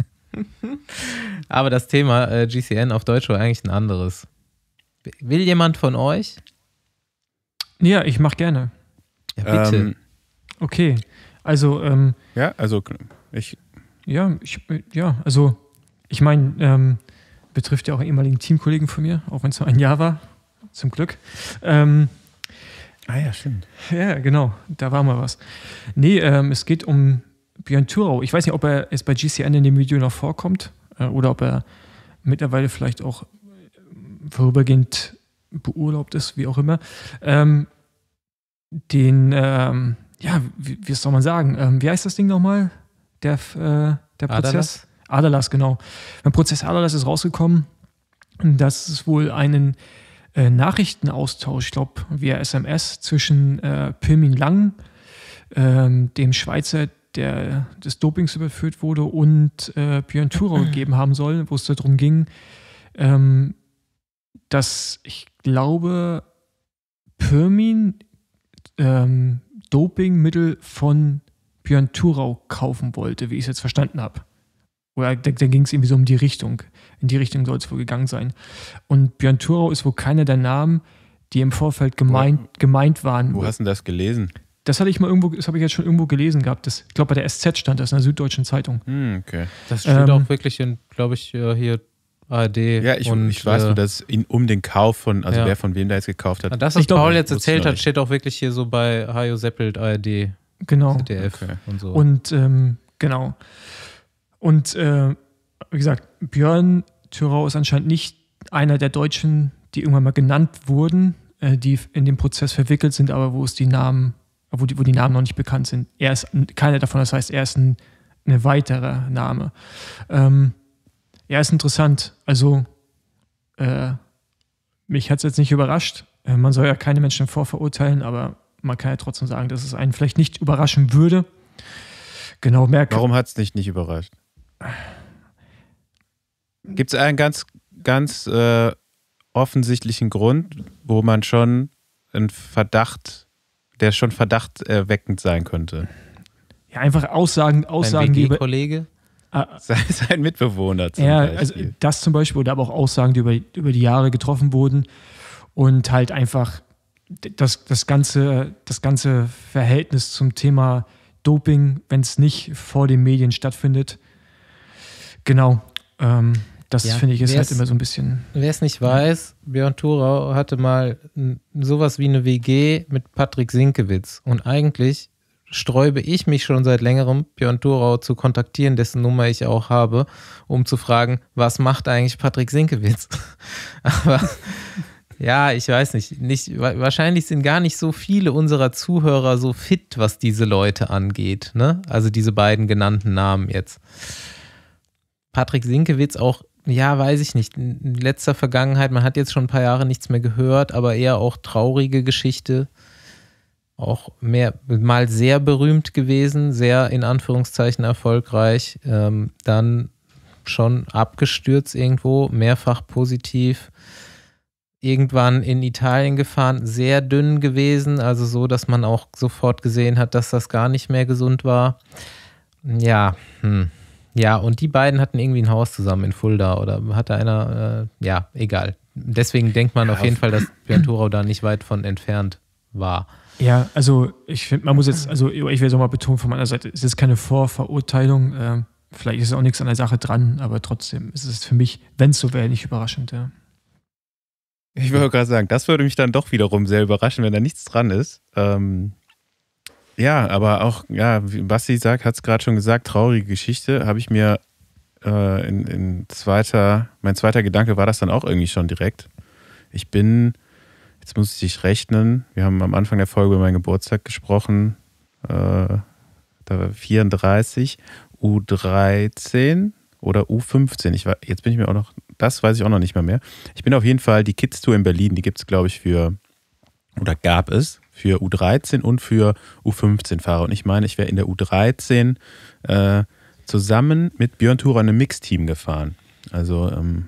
Aber das Thema äh, GCN auf Deutsch war eigentlich ein anderes. Will jemand von euch? Ja, ich mache gerne. Ja, bitte. Ähm, okay. Also, ähm, Ja, also ich. Ja, ich, ja, also ich meine, ähm, betrifft ja auch einen ehemaligen Teamkollegen von mir, auch wenn es nur ein Jahr war, zum Glück. Ähm, Ah ja, stimmt. Ja, genau. Da war mal was. Nee, ähm, es geht um Björn Thurau. Ich weiß nicht, ob er es bei GCN in dem Video noch vorkommt äh, oder ob er mittlerweile vielleicht auch vorübergehend beurlaubt ist, wie auch immer. Ähm, den, ähm, ja, wie, wie, soll man sagen? Ähm, wie heißt das Ding nochmal? Der, äh, der Prozess? Adalas, Adalas genau. Beim Prozess Adalas ist rausgekommen, dass es wohl einen äh, Nachrichtenaustausch, ich glaube via SMS, zwischen äh, Pirmin Lang, ähm, dem Schweizer, der des Dopings überführt wurde, und äh, Björn Thurau mhm. gegeben haben soll, wo es darum ging, ähm, dass ich glaube, Pirmin ähm, Dopingmittel von Björn Thurau kaufen wollte, wie ich es jetzt verstanden habe. Oder da, da ging es irgendwie so um die Richtung. In die Richtung soll es wohl gegangen sein. Und Björn Thurau ist wohl keiner der Namen, die im Vorfeld gemeint, wo, gemeint waren. Wo hast du das gelesen? Das hatte ich mal irgendwo, das habe ich jetzt schon irgendwo gelesen gehabt. Das, ich glaube, bei der SZ stand das in der Süddeutschen Zeitung. Hm, okay. Das steht ähm, auch wirklich in, glaube ich, äh, hier ARD. Ja, ich, und, ich weiß nur, äh, dass in, um den Kauf von, also ja. wer von wem da jetzt gekauft hat. Das, was ich Paul glaub, jetzt erzählt hat, steht auch wirklich hier so bei Hajo Seppelt, ARD. Genau. ZDF okay. und so. Und ähm, genau. Und äh, wie gesagt, Björn Thürau ist anscheinend nicht einer der Deutschen, die irgendwann mal genannt wurden, äh, die in dem Prozess verwickelt sind, aber wo es die Namen, wo die, wo die Namen noch nicht bekannt sind. Er ist keiner davon, das heißt, er ist ein, eine weitere Name. Ähm, ja, ist interessant. Also äh, mich hat es jetzt nicht überrascht. Äh, man soll ja keine Menschen vorverurteilen, aber man kann ja trotzdem sagen, dass es einen vielleicht nicht überraschen würde. Genau, merke. Warum hat es dich nicht überrascht? Gibt es einen ganz, ganz äh, offensichtlichen Grund, wo man schon einen Verdacht, der schon verdachterweckend sein könnte? Ja, einfach Aussagen, Aussagen. Ah. Ein Kollege? Sein Mitbewohner zum ja, Beispiel. Also das zum Beispiel, oder aber auch Aussagen, die über, über die Jahre getroffen wurden und halt einfach das, das, ganze, das ganze Verhältnis zum Thema Doping, wenn es nicht vor den Medien stattfindet, Genau. Ähm, das ja, finde ich ist halt immer so ein bisschen. Wer es nicht weiß, Björn Thurau hatte mal sowas wie eine WG mit Patrick Sinkewitz. Und eigentlich sträube ich mich schon seit längerem, Björn Thurau zu kontaktieren, dessen Nummer ich auch habe, um zu fragen, was macht eigentlich Patrick Sinkewitz? Aber ja, ich weiß nicht, nicht. Wahrscheinlich sind gar nicht so viele unserer Zuhörer so fit, was diese Leute angeht. Ne? Also diese beiden genannten Namen jetzt. Patrick Sinkewitz auch, ja, weiß ich nicht, in letzter Vergangenheit, man hat jetzt schon ein paar Jahre nichts mehr gehört, aber eher auch traurige Geschichte. Auch mehr, mal sehr berühmt gewesen, sehr in Anführungszeichen erfolgreich, ähm, dann schon abgestürzt irgendwo, mehrfach positiv irgendwann in Italien gefahren, sehr dünn gewesen, also so, dass man auch sofort gesehen hat, dass das gar nicht mehr gesund war. Ja, hm. Ja, und die beiden hatten irgendwie ein Haus zusammen in Fulda oder hatte einer, äh, ja, egal. Deswegen denkt man ja, auf jeden also Fall, dass Ventura da nicht weit von entfernt war. Ja, also ich finde, man muss jetzt, also ich will es mal betonen von meiner Seite, es ist keine Vorverurteilung, äh, vielleicht ist auch nichts an der Sache dran, aber trotzdem ist es für mich, wenn es so wäre, nicht überraschend, ja. Ich würde gerade sagen, das würde mich dann doch wiederum sehr überraschen, wenn da nichts dran ist. Ähm, ja, aber auch, ja, wie Basti sagt, hat es gerade schon gesagt, traurige Geschichte. Habe ich mir äh, in, in, zweiter, mein zweiter Gedanke war das dann auch irgendwie schon direkt. Ich bin, jetzt muss ich dich rechnen, wir haben am Anfang der Folge über meinen Geburtstag gesprochen, äh, da war 34, U13 oder U15. Ich war, jetzt bin ich mir auch noch, das weiß ich auch noch nicht mehr mehr. Ich bin auf jeden Fall die Kids Tour in Berlin, die gibt es, glaube ich, für, oder gab es, für U13 und für U15-Fahrer. Und ich meine, ich wäre in der U13 äh, zusammen mit Björn Thurer in einem Mixteam gefahren. Also ähm,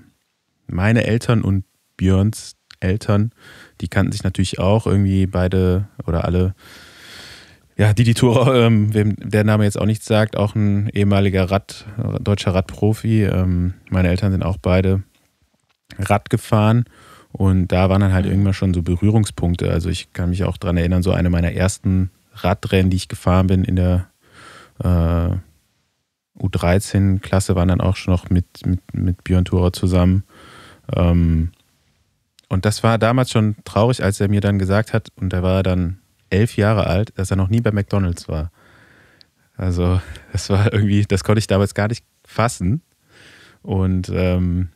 meine Eltern und Björns Eltern, die kannten sich natürlich auch irgendwie beide oder alle. Ja, Didi Thurer, ähm, wem der Name jetzt auch nichts sagt, auch ein ehemaliger Rad, deutscher Radprofi. Ähm, meine Eltern sind auch beide Rad gefahren und da waren dann halt irgendwann schon so Berührungspunkte. Also ich kann mich auch daran erinnern, so eine meiner ersten Radrennen, die ich gefahren bin in der äh, U13-Klasse, waren dann auch schon noch mit, mit, mit Björn Thurer zusammen. Ähm, und das war damals schon traurig, als er mir dann gesagt hat, und er war dann elf Jahre alt, dass er noch nie bei McDonalds war. Also, das war irgendwie, das konnte ich damals gar nicht fassen. Und ähm,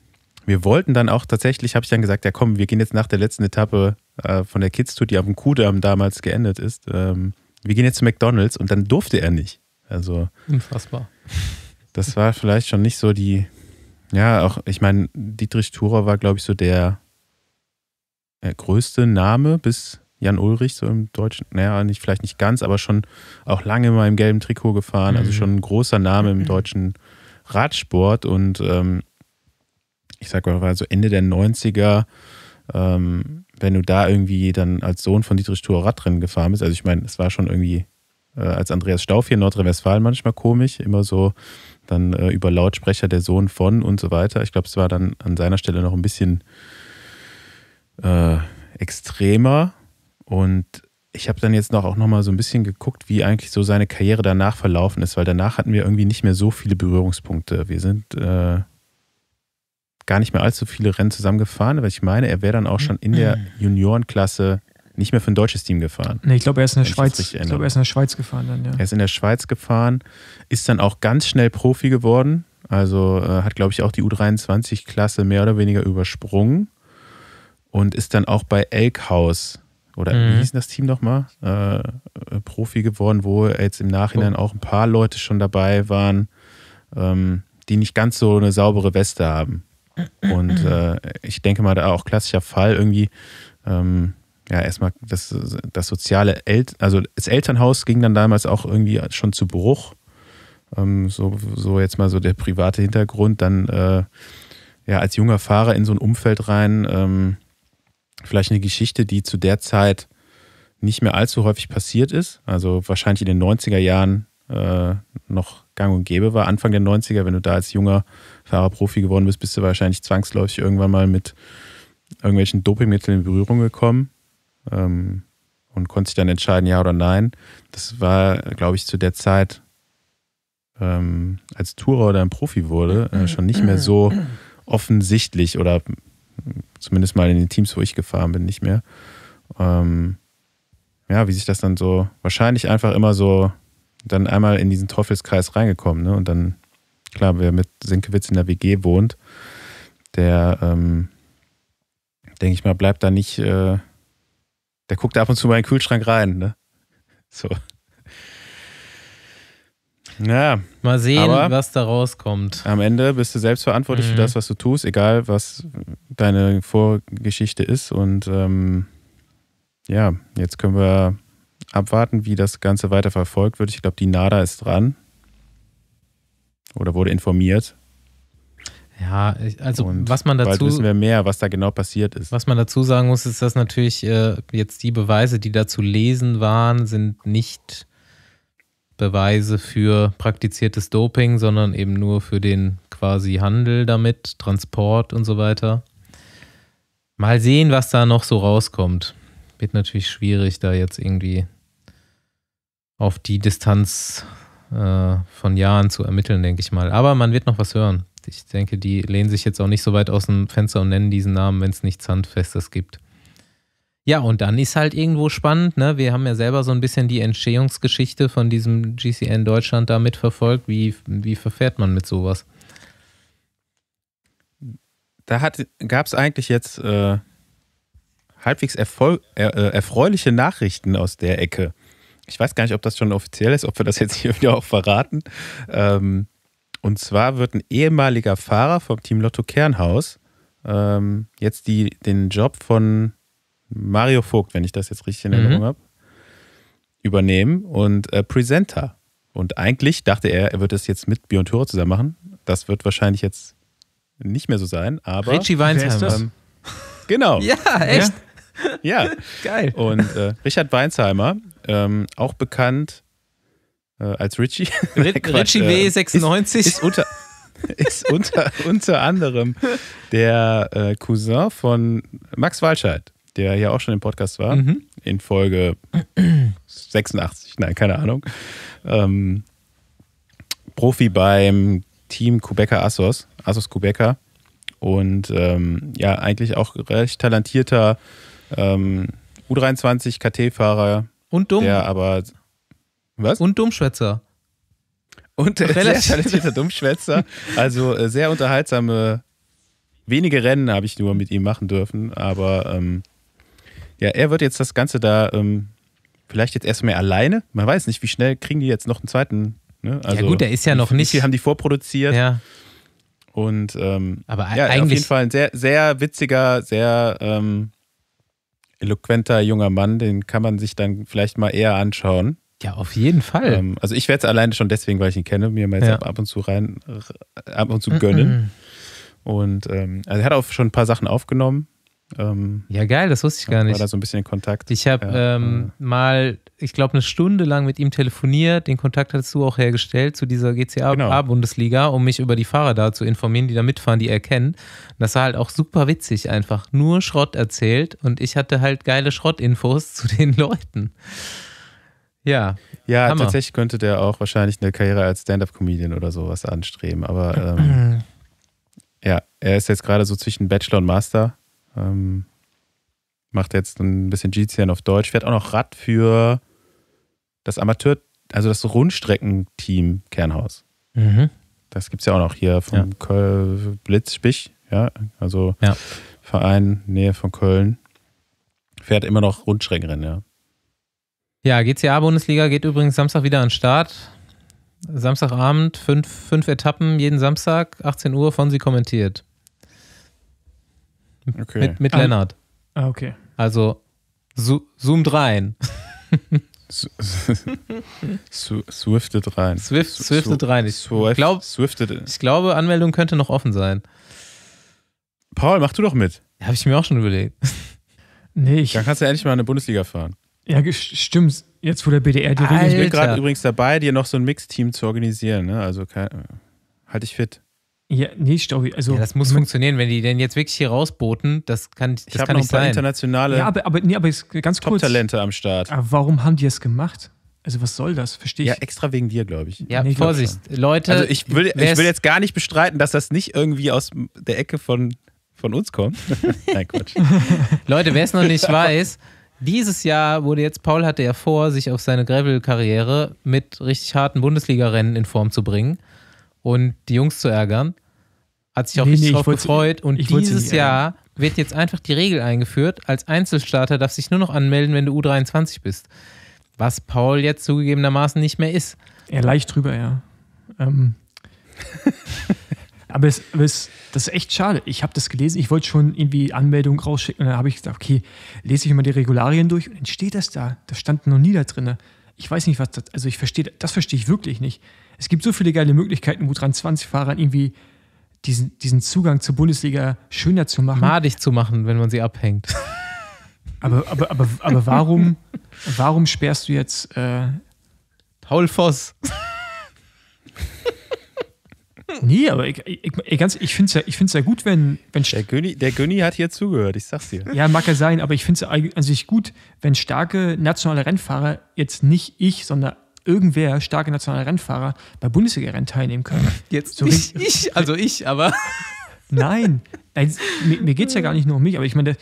wir wollten dann auch tatsächlich, habe ich dann gesagt, ja komm, wir gehen jetzt nach der letzten Etappe äh, von der Kids Tour, die auf dem Kudamm damals geendet ist. Ähm, wir gehen jetzt zu McDonalds und dann durfte er nicht. Also. Unfassbar. Das war vielleicht schon nicht so die. Ja, auch, ich meine, Dietrich Thurer war, glaube ich, so der, der größte Name bis Jan Ulrich, so im Deutschen, naja, nicht, vielleicht nicht ganz, aber schon auch lange mal im gelben Trikot gefahren, also mhm. schon ein großer Name im mhm. deutschen Radsport und ähm, ich sag mal, so Ende der 90er, ähm, wenn du da irgendwie dann als Sohn von Dietrich Thurrat drin gefahren bist, also ich meine, es war schon irgendwie äh, als Andreas Stauf hier in Nordrhein-Westfalen manchmal komisch, immer so dann äh, über Lautsprecher der Sohn von und so weiter. Ich glaube, es war dann an seiner Stelle noch ein bisschen äh, extremer und ich habe dann jetzt noch auch noch mal so ein bisschen geguckt, wie eigentlich so seine Karriere danach verlaufen ist, weil danach hatten wir irgendwie nicht mehr so viele Berührungspunkte. Wir sind äh, gar nicht mehr allzu viele Rennen zusammengefahren, weil ich meine, er wäre dann auch schon in der mhm. Juniorenklasse nicht mehr für ein deutsches Team gefahren. Nee, ich glaube, er ist in der Schweiz. Ich glaube, er ist in der Schweiz gefahren dann, ja. Er ist in der Schweiz gefahren, ist dann auch ganz schnell Profi geworden. Also äh, hat, glaube ich, auch die U23-Klasse mehr oder weniger übersprungen und ist dann auch bei Elkhaus oder mhm. wie hieß das Team nochmal? Äh, äh, Profi geworden, wo jetzt im Nachhinein oh. auch ein paar Leute schon dabei waren, ähm, die nicht ganz so eine saubere Weste haben. Und mhm. äh, ich denke mal, da auch klassischer Fall irgendwie, ähm, ja, erstmal das, das soziale, El also das Elternhaus ging dann damals auch irgendwie schon zu Bruch. Ähm, so, so jetzt mal so der private Hintergrund. Dann, äh, ja, als junger Fahrer in so ein Umfeld rein, ähm, vielleicht eine Geschichte, die zu der Zeit nicht mehr allzu häufig passiert ist. Also wahrscheinlich in den 90er Jahren äh, noch gang und gäbe war. Anfang der 90er, wenn du da als junger Fahrer Profi geworden bist, bist du wahrscheinlich zwangsläufig irgendwann mal mit irgendwelchen Dopingmitteln in Berührung gekommen ähm, und konntest dich dann entscheiden, ja oder nein. Das war, glaube ich, zu der Zeit, ähm, als Tourer oder ein Profi wurde, äh, mhm. schon nicht mehr so mhm. offensichtlich oder hm, zumindest mal in den Teams, wo ich gefahren bin, nicht mehr. Ähm, ja, wie sich das dann so wahrscheinlich einfach immer so dann einmal in diesen Teufelskreis reingekommen. Ne? Und dann, klar, wer mit Sinkewitz in der WG wohnt, der, ähm, denke ich mal, bleibt da nicht, äh, der guckt ab und zu mal in den Kühlschrank rein. Ne? So. Ja. Mal sehen, aber was da rauskommt. Am Ende bist du selbst verantwortlich mhm. für das, was du tust, egal was deine Vorgeschichte ist. Und ähm, ja, jetzt können wir abwarten, wie das Ganze weiter verfolgt wird. Ich glaube, die NADA ist dran oder wurde informiert. Ja, also Und was man dazu. Bald wissen wir mehr, was da genau passiert ist. Was man dazu sagen muss, ist, dass natürlich äh, jetzt die Beweise, die da zu lesen waren, sind nicht Beweise für praktiziertes Doping, sondern eben nur für den quasi Handel damit, Transport und so weiter. Mal sehen, was da noch so rauskommt. Wird natürlich schwierig, da jetzt irgendwie auf die Distanz äh, von Jahren zu ermitteln, denke ich mal. Aber man wird noch was hören. Ich denke, die lehnen sich jetzt auch nicht so weit aus dem Fenster und nennen diesen Namen, wenn es nichts Handfestes gibt. Ja, und dann ist halt irgendwo spannend, ne? Wir haben ja selber so ein bisschen die Entstehungsgeschichte von diesem GCN Deutschland da mitverfolgt. Wie, wie verfährt man mit sowas? Da gab es eigentlich jetzt äh, halbwegs erfol- er, äh, äh, erfreuliche Nachrichten aus der Ecke ich weiß gar nicht, ob das schon offiziell ist, ob wir das jetzt hier wieder auch verraten. Ähm, und zwar wird ein ehemaliger Fahrer vom Team Lotto Kernhaus ähm, jetzt die, den Job von Mario Vogt, wenn ich das jetzt richtig in mhm. Erinnerung mhm. habe, übernehmen und äh, Presenter. Und eigentlich dachte er, er wird das jetzt mit Björn Thürer zusammen machen. Das wird wahrscheinlich jetzt nicht mehr so sein, aber. Richie Weins Ist das. Ähm, genau. ja, echt? Ja. ja. Geil. Und äh, Richard Weinsheimer ähm, auch bekannt äh, als Richie. Richie W96. Äh, ist, ist, unter, ist unter, unter anderem der äh, Cousin von Max Walscheid, der ja auch schon im Podcast war, mhm. in Folge 86, nein, keine Ahnung. Ähm, Profi beim Team Quebecer Assos, Assos Quebecer. Und ähm, ja, eigentlich auch recht talentierter ähm, U23 KT-Fahrer, und dumm. Ja, aber. Was? Und Dummschwätzer. Und äh, sehr talentierter Dummschwätzer. Also äh, sehr unterhaltsame. Wenige Rennen habe ich nur mit ihm machen dürfen, aber ähm, ja, er wird jetzt das Ganze da ähm, vielleicht jetzt erstmal alleine. Man weiß nicht, wie schnell kriegen die jetzt noch einen zweiten. Ne? Also, ja, gut, der ist ja noch nicht. Wie viel haben die vorproduziert? Ja. Und ähm, aber ja, eigentlich auf jeden Fall ein sehr, sehr witziger, sehr ähm, eloquenter junger Mann, den kann man sich dann vielleicht mal eher anschauen. Ja, auf jeden Fall. Ähm, also ich werde es alleine schon deswegen, weil ich ihn kenne, mir mal jetzt ja. ab, und zu rein, ab und zu gönnen. Mm -mm. Und ähm, also er hat auch schon ein paar Sachen aufgenommen. Ähm, ja, geil, das wusste ich gar nicht. War da so ein bisschen in Kontakt. Ich habe ja, ähm, äh. mal, ich glaube, eine Stunde lang mit ihm telefoniert. Den Kontakt hattest du auch hergestellt zu dieser GCA-Bundesliga, genau. um mich über die Fahrer da zu informieren, die da mitfahren, die er kennt. Das war halt auch super witzig einfach. Nur Schrott erzählt und ich hatte halt geile Schrottinfos zu den Leuten. Ja. Ja, Hammer. tatsächlich könnte der auch wahrscheinlich eine Karriere als Stand-up-Comedian oder sowas anstreben, aber ähm, ja, er ist jetzt gerade so zwischen Bachelor und Master ähm, macht jetzt ein bisschen GCN auf Deutsch. Fährt auch noch Rad für das Amateur, also das Rundstreckenteam Kernhaus. Mhm. Das gibt es ja auch noch hier vom ja. Köln, Blitzspich, ja, also ja. Verein Nähe von Köln. Fährt immer noch Rundstreckenrennen, ja. Ja, GCA-Bundesliga geht übrigens Samstag wieder an den Start. Samstagabend, fünf, fünf Etappen jeden Samstag, 18 Uhr, von Sie kommentiert. Okay. Mit, mit ah, Lennart. Ah, okay. Also zo zoomt rein. Swiftet rein. Swift, swiftet rein. Ich, Swift, glaub, swifted. ich glaube, Anmeldung könnte noch offen sein. Paul, mach du doch mit. Habe ich mir auch schon überlegt. Nee, ich. Dann kannst du endlich mal in die Bundesliga fahren. Ja, stimmt. Jetzt, wo der BDR die Regeln Ich bin gerade übrigens dabei, dir noch so ein Mixteam zu organisieren. Ne? Also kein, äh, halt dich fit. Ja, nee, Staubi, also. Ja, das muss funktionieren, wenn die denn jetzt wirklich hier rausboten, das kann, das ich kann noch nicht ein paar sein. internationale ja, aber, aber, nee, aber ganz Top-Talente am Start. Aber ah, warum haben die es gemacht? Also was soll das? Verstehe ich. Ja, extra wegen dir, glaube ich. Ja, nee, Vorsicht, ich Leute. Also ich will, ich will jetzt gar nicht bestreiten, dass das nicht irgendwie aus der Ecke von, von uns kommt. Nein, Quatsch. Leute, wer es noch nicht weiß, dieses Jahr wurde jetzt, Paul hatte ja vor, sich auf seine Gravel-Karriere mit richtig harten Bundesliga-Rennen in Form zu bringen und die Jungs zu ärgern. Hat sich auch nee, richtig nee, drauf gefreut. Und dieses Jahr wird jetzt einfach die Regel eingeführt, als Einzelstarter darfst du dich nur noch anmelden, wenn du U23 bist. Was Paul jetzt zugegebenermaßen nicht mehr ist. Ja, leicht drüber, ja. Ähm. aber, es, es, das ist echt schade. Ich habe das gelesen, ich wollte schon irgendwie Anmeldung rausschicken und dann habe ich gesagt, okay, lese ich mal die Regularien durch und dann steht das da. Das stand noch nie da drin. Ich weiß nicht, was das, also ich verstehe, das verstehe ich wirklich nicht. Es gibt so viele geile Möglichkeiten, gut dran 20 Fahrern irgendwie diesen, diesen Zugang zur Bundesliga schöner zu machen. Madig zu machen, wenn man sie abhängt. Aber, aber, aber, aber warum, warum sperrst du jetzt äh, Paul Voss? Nee, aber ich, ich, ich ich finde es ja, ja gut, wenn. wenn der, Gönni, der Gönni hat hier zugehört, ich sag's dir. Ja, mag ja sein, aber ich finde es an sich gut, wenn starke nationale Rennfahrer jetzt nicht ich, sondern irgendwer, starke nationale Rennfahrer, bei Bundesliga-Rennen teilnehmen können. Jetzt so nicht ich, also ich, aber. Nein, nein mir, mir geht es ja gar nicht nur um mich, aber ich meine,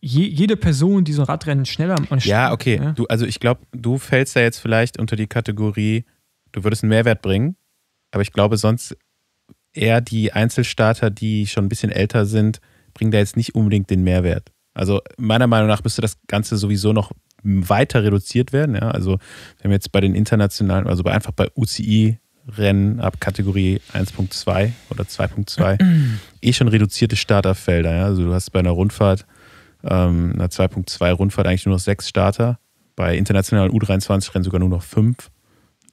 je, jede Person, die so ein Radrennen schneller und Ja, okay. Ne? Du, also ich glaube, du fällst da jetzt vielleicht unter die Kategorie, du würdest einen Mehrwert bringen, aber ich glaube, sonst eher die Einzelstarter, die schon ein bisschen älter sind, bringen da jetzt nicht unbedingt den Mehrwert. Also meiner Meinung nach müsste das Ganze sowieso noch weiter reduziert werden. Ja, also wenn wir jetzt bei den internationalen, also einfach bei UCI Rennen ab Kategorie 1.2 oder 2.2 eh schon reduzierte Starterfelder. Ja? Also du hast bei einer Rundfahrt, ähm, einer 2.2 Rundfahrt eigentlich nur noch sechs Starter, bei internationalen U23-Rennen sogar nur noch fünf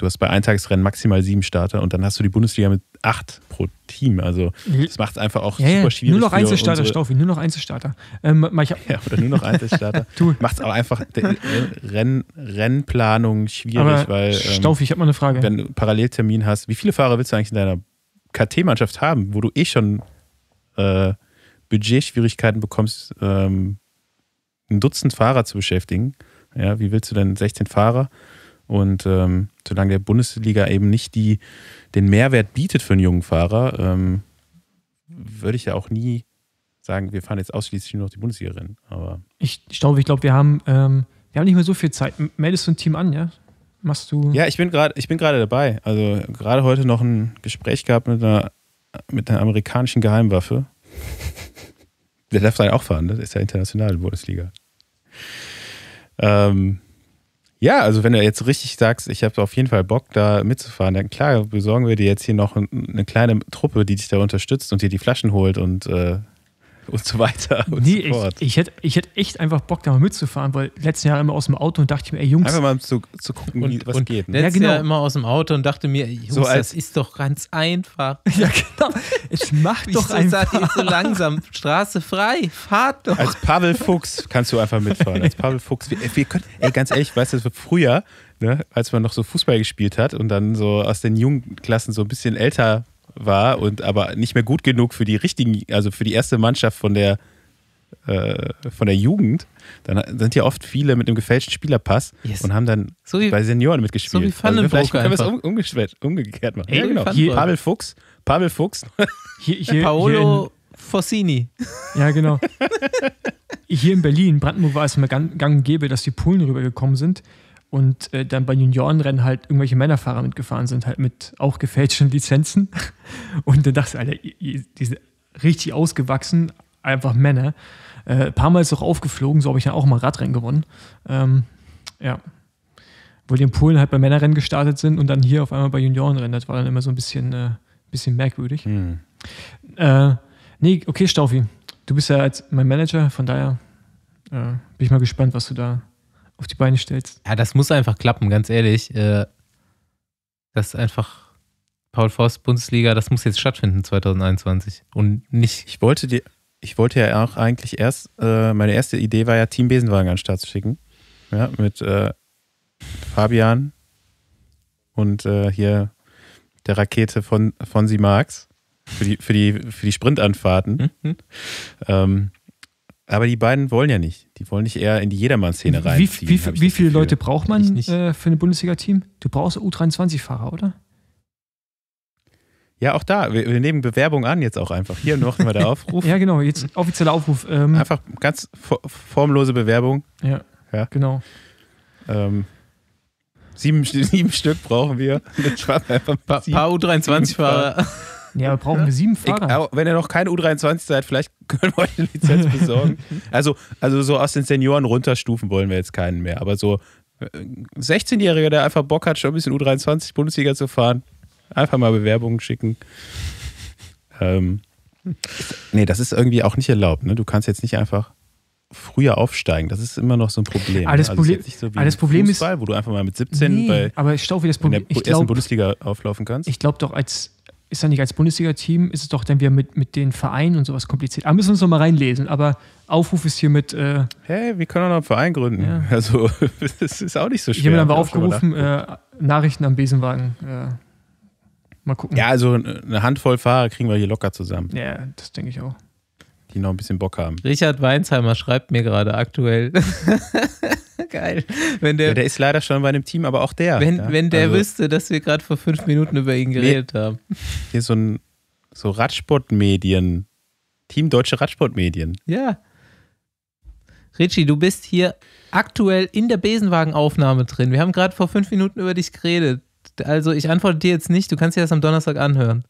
du hast bei Eintagesrennen maximal sieben Starter und dann hast du die Bundesliga mit acht pro Team. Also das macht es einfach auch ja, super ja. schwierig. Nur noch Einzelstarter, Staufi, nur noch Einzelstarter. Ähm, ja, oder nur noch Einzelstarter. macht es auch einfach äh, Renn, Rennplanung schwierig, Aber weil. Ähm, Staufi, ich habe mal eine Frage. Wenn du einen Paralleltermin hast, wie viele Fahrer willst du eigentlich in deiner KT-Mannschaft haben, wo du eh schon äh, Budgetschwierigkeiten bekommst, ähm, ein Dutzend Fahrer zu beschäftigen? Ja, wie willst du denn 16 Fahrer? Und ähm, solange der Bundesliga eben nicht die, den Mehrwert bietet für einen jungen Fahrer, ähm, würde ich ja auch nie sagen, wir fahren jetzt ausschließlich nur noch die Bundesliga rennen. Aber ich, ich glaube, ich glaube, wir haben, ähm, wir haben nicht mehr so viel Zeit. Meldest du ein Team an, ja? Machst du. Ja, ich bin gerade, dabei. Also gerade heute noch ein Gespräch gehabt mit einer, mit einer amerikanischen Geheimwaffe. Der darf dann auch fahren, ne? das ist ja internationale Bundesliga. Ähm, ja, also wenn du jetzt richtig sagst, ich habe auf jeden Fall Bock, da mitzufahren, dann klar, besorgen wir dir jetzt hier noch eine kleine Truppe, die dich da unterstützt und dir die Flaschen holt und äh, und so weiter und nee, so fort. Ich, ich, hätte, ich hätte echt einfach Bock, da mal mitzufahren, weil letztes Jahr immer aus dem Auto und dachte mir, ey Jungs. Einfach mal zu, zu gucken, und, was und geht. Ne? Letztes ja, genau. Jahr immer aus dem Auto und dachte mir, Jungs, so als, das ist doch ganz einfach. ja, genau. Es macht doch einfach. Sag ich so langsam, Straße frei, fahrt doch. Als Pavel Fuchs kannst du einfach mitfahren. Als Pavel Fuchs. Wir, wir können, ey, ganz ehrlich, weißt du, wird früher, ne, als man noch so Fußball gespielt hat und dann so aus den jungen Klassen so ein bisschen älter war und aber nicht mehr gut genug für die richtigen, also für die erste Mannschaft von der, äh, von der Jugend, dann sind ja oft viele mit einem gefälschten Spielerpass yes. und haben dann so wie, bei Senioren mitgespielt. So wie also vielleicht können wir es um, umgekehrt machen. Hey, ja, genau. Hier, Pavel Fuchs, Pavel Fuchs. Hier, hier, Paolo hier Fossini. Ja, genau. hier in Berlin, Brandenburg war es immer gang, gang und gäbe, dass die Polen rübergekommen sind und äh, dann bei Juniorenrennen halt irgendwelche Männerfahrer mitgefahren sind, halt mit auch gefälschten Lizenzen. Und dann dachte ich, Alter, die sind richtig ausgewachsen, einfach Männer. Äh, ein paar Mal ist auch aufgeflogen, so habe ich dann auch mal Radrennen gewonnen. Ähm, ja. Wo die in Polen halt bei Männerrennen gestartet sind und dann hier auf einmal bei Juniorenrennen. Das war dann immer so ein bisschen, äh, bisschen merkwürdig. Hm. Äh, nee, okay, Staufi. Du bist ja als mein Manager, von daher äh, bin ich mal gespannt, was du da auf die Beine stellst. Ja, das muss einfach klappen, ganz ehrlich. Äh, das ist einfach Paul Forst Bundesliga, das muss jetzt stattfinden 2021 und nicht. Ich wollte dir, ich wollte ja auch eigentlich erst, äh, meine erste Idee war ja Team Besenwagen an den Start zu schicken, ja, mit äh, Fabian und hier der Rakete von Fonsi Marx für die, für die, für die Sprintanfahrten. Mhm. Ähm, aber die beiden wollen ja nicht. Die wollen nicht eher in die Jedermann-Szene rein. Wie, wie, wie viele Leute braucht man äh, für ein Bundesliga-Team? Du brauchst U23-Fahrer, oder? Ja, auch da. Wir, wir nehmen Bewerbung an jetzt auch einfach. Hier machen wir der Aufruf. ja, genau. Jetzt offizieller Aufruf. Ähm, einfach ganz formlose Bewerbung. Ja, ja. genau. Ähm, sieben, sieben Stück brauchen wir. Ein paar U23-Fahrer. Ja, aber brauchen wir sieben Fahrer. Ich, wenn ihr noch keine U23 seid, vielleicht können wir euch eine Lizenz besorgen. also, also so aus den Senioren runterstufen wollen wir jetzt keinen mehr. Aber so 16-Jähriger, äh, der einfach Bock hat, schon ein bisschen U23 Bundesliga zu fahren, einfach mal Bewerbungen schicken. Ähm, nee, das ist irgendwie auch nicht erlaubt. Ne? Du kannst jetzt nicht einfach früher aufsteigen. Das ist immer noch so ein Problem. Alles ne? also Problem, so alles Problem Fußball, ist, wo du einfach mal mit 17 nee, bei aber ich glaube, das Problem, in der ersten glaub, Bundesliga auflaufen kannst. Ich glaube doch, als ist ja nicht als Bundesliga-Team, ist es doch dann wieder mit, mit den Vereinen und sowas kompliziert. Aber müssen wir uns nochmal reinlesen. Aber Aufruf ist hiermit. Äh, hey, wir können auch noch einen Verein gründen. Ja. Also, das ist auch nicht so schwer. Hiermit haben wir aufgerufen, äh, Nachrichten am Besenwagen. Äh, mal gucken. Ja, also eine Handvoll Fahrer kriegen wir hier locker zusammen. Ja, das denke ich auch. Die noch ein bisschen Bock haben. Richard Weinsheimer schreibt mir gerade aktuell. Geil. Wenn der, ja, der ist leider schon bei einem Team, aber auch der. Wenn, ja? wenn der also, wüsste, dass wir gerade vor fünf Minuten über ihn geredet nee, haben. Hier so ein so Radsportmedien. Team Deutsche Radsportmedien. Ja. Richie, du bist hier aktuell in der Besenwagenaufnahme drin. Wir haben gerade vor fünf Minuten über dich geredet. Also ich antworte dir jetzt nicht, du kannst dir das am Donnerstag anhören.